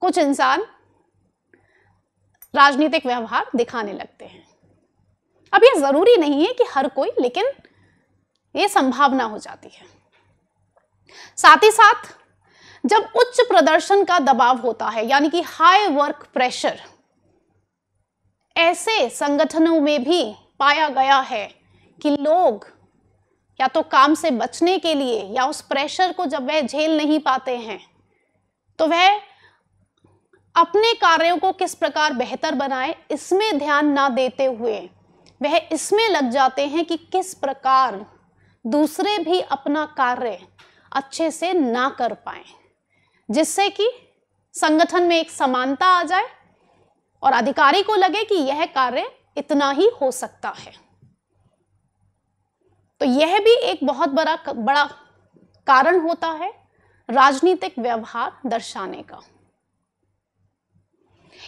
कुछ इंसान राजनीतिक व्यवहार दिखाने लगते हैं अब ये ज़रूरी नहीं है कि हर कोई लेकिन ये संभावना हो जाती है साथ ही साथ जब उच्च प्रदर्शन का दबाव होता है यानी कि हाई वर्क प्रेशर ऐसे संगठनों में भी पाया गया है कि लोग या तो काम से बचने के लिए या उस प्रेशर को जब वह झेल नहीं पाते हैं तो वह अपने कार्यों को किस प्रकार बेहतर बनाए इसमें ध्यान ना देते हुए वह इसमें लग जाते हैं कि किस प्रकार दूसरे भी अपना कार्य अच्छे से ना कर पाए जिससे कि संगठन में एक समानता आ जाए और अधिकारी को लगे कि यह कार्य इतना ही हो सकता है तो यह भी एक बहुत बड़ा बड़ा कारण होता है राजनीतिक व्यवहार दर्शाने का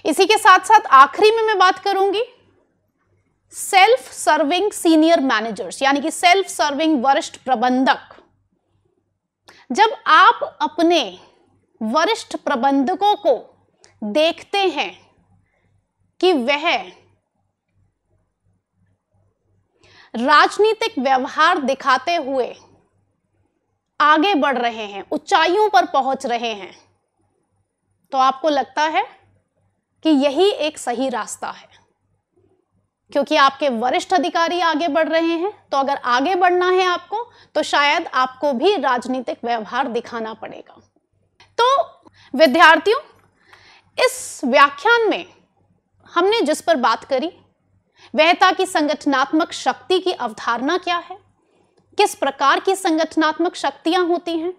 इसी के साथ साथ आखिरी में मैं बात करूंगी सेल्फ सर्विंग सीनियर मैनेजर्स यानी कि सेल्फ सर्विंग वरिष्ठ प्रबंधक जब आप अपने वरिष्ठ प्रबंधकों को देखते हैं कि वह राजनीतिक व्यवहार दिखाते हुए आगे बढ़ रहे हैं ऊंचाइयों पर पहुंच रहे हैं तो आपको लगता है कि यही एक सही रास्ता है क्योंकि आपके वरिष्ठ अधिकारी आगे बढ़ रहे हैं तो अगर आगे बढ़ना है आपको तो शायद आपको भी राजनीतिक व्यवहार दिखाना पड़ेगा तो विद्यार्थियों इस व्याख्यान में हमने जिस पर बात करी वह था कि संगठनात्मक शक्ति की अवधारणा क्या है किस प्रकार की संगठनात्मक शक्तियां होती हैं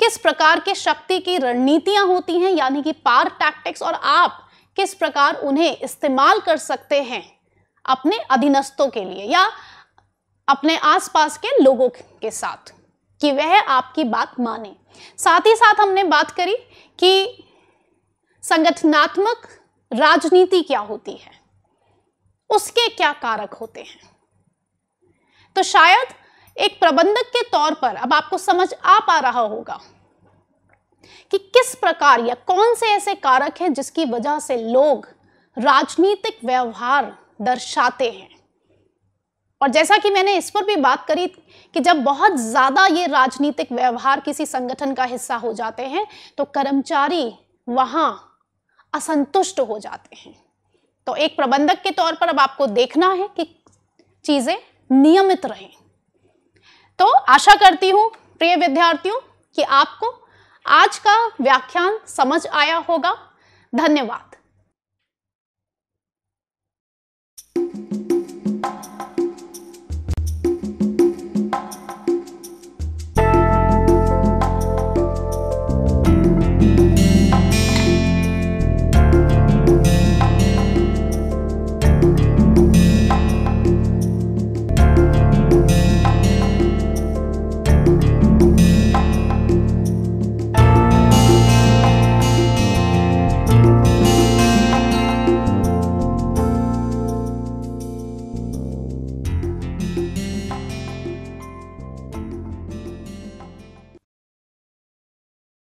किस प्रकार के शक्ति की रणनीतियां होती हैं यानी कि पार टैक्टिक्स और आप किस प्रकार उन्हें इस्तेमाल कर सकते हैं अपने अधीनस्थों के लिए या अपने आसपास के लोगों के साथ कि वह आपकी बात माने साथ ही साथ हमने बात करी कि संगठनात्मक राजनीति क्या होती है उसके क्या कारक होते हैं तो शायद एक प्रबंधक के तौर पर अब आपको समझ आ पा रहा होगा कि किस प्रकार या कौन से ऐसे कारक हैं जिसकी वजह से लोग राजनीतिक व्यवहार दर्शाते हैं और जैसा कि मैंने इस पर भी बात करी कि जब बहुत ज़्यादा ये राजनीतिक व्यवहार किसी संगठन का हिस्सा हो जाते हैं तो कर्मचारी वहाँ असंतुष्ट हो जाते हैं तो एक प्रबंधक के तौर पर अब आपको देखना है कि चीज़ें नियमित रहें तो आशा करती हूँ प्रिय विद्यार्थियों कि आपको आज का व्याख्यान समझ आया होगा धन्यवाद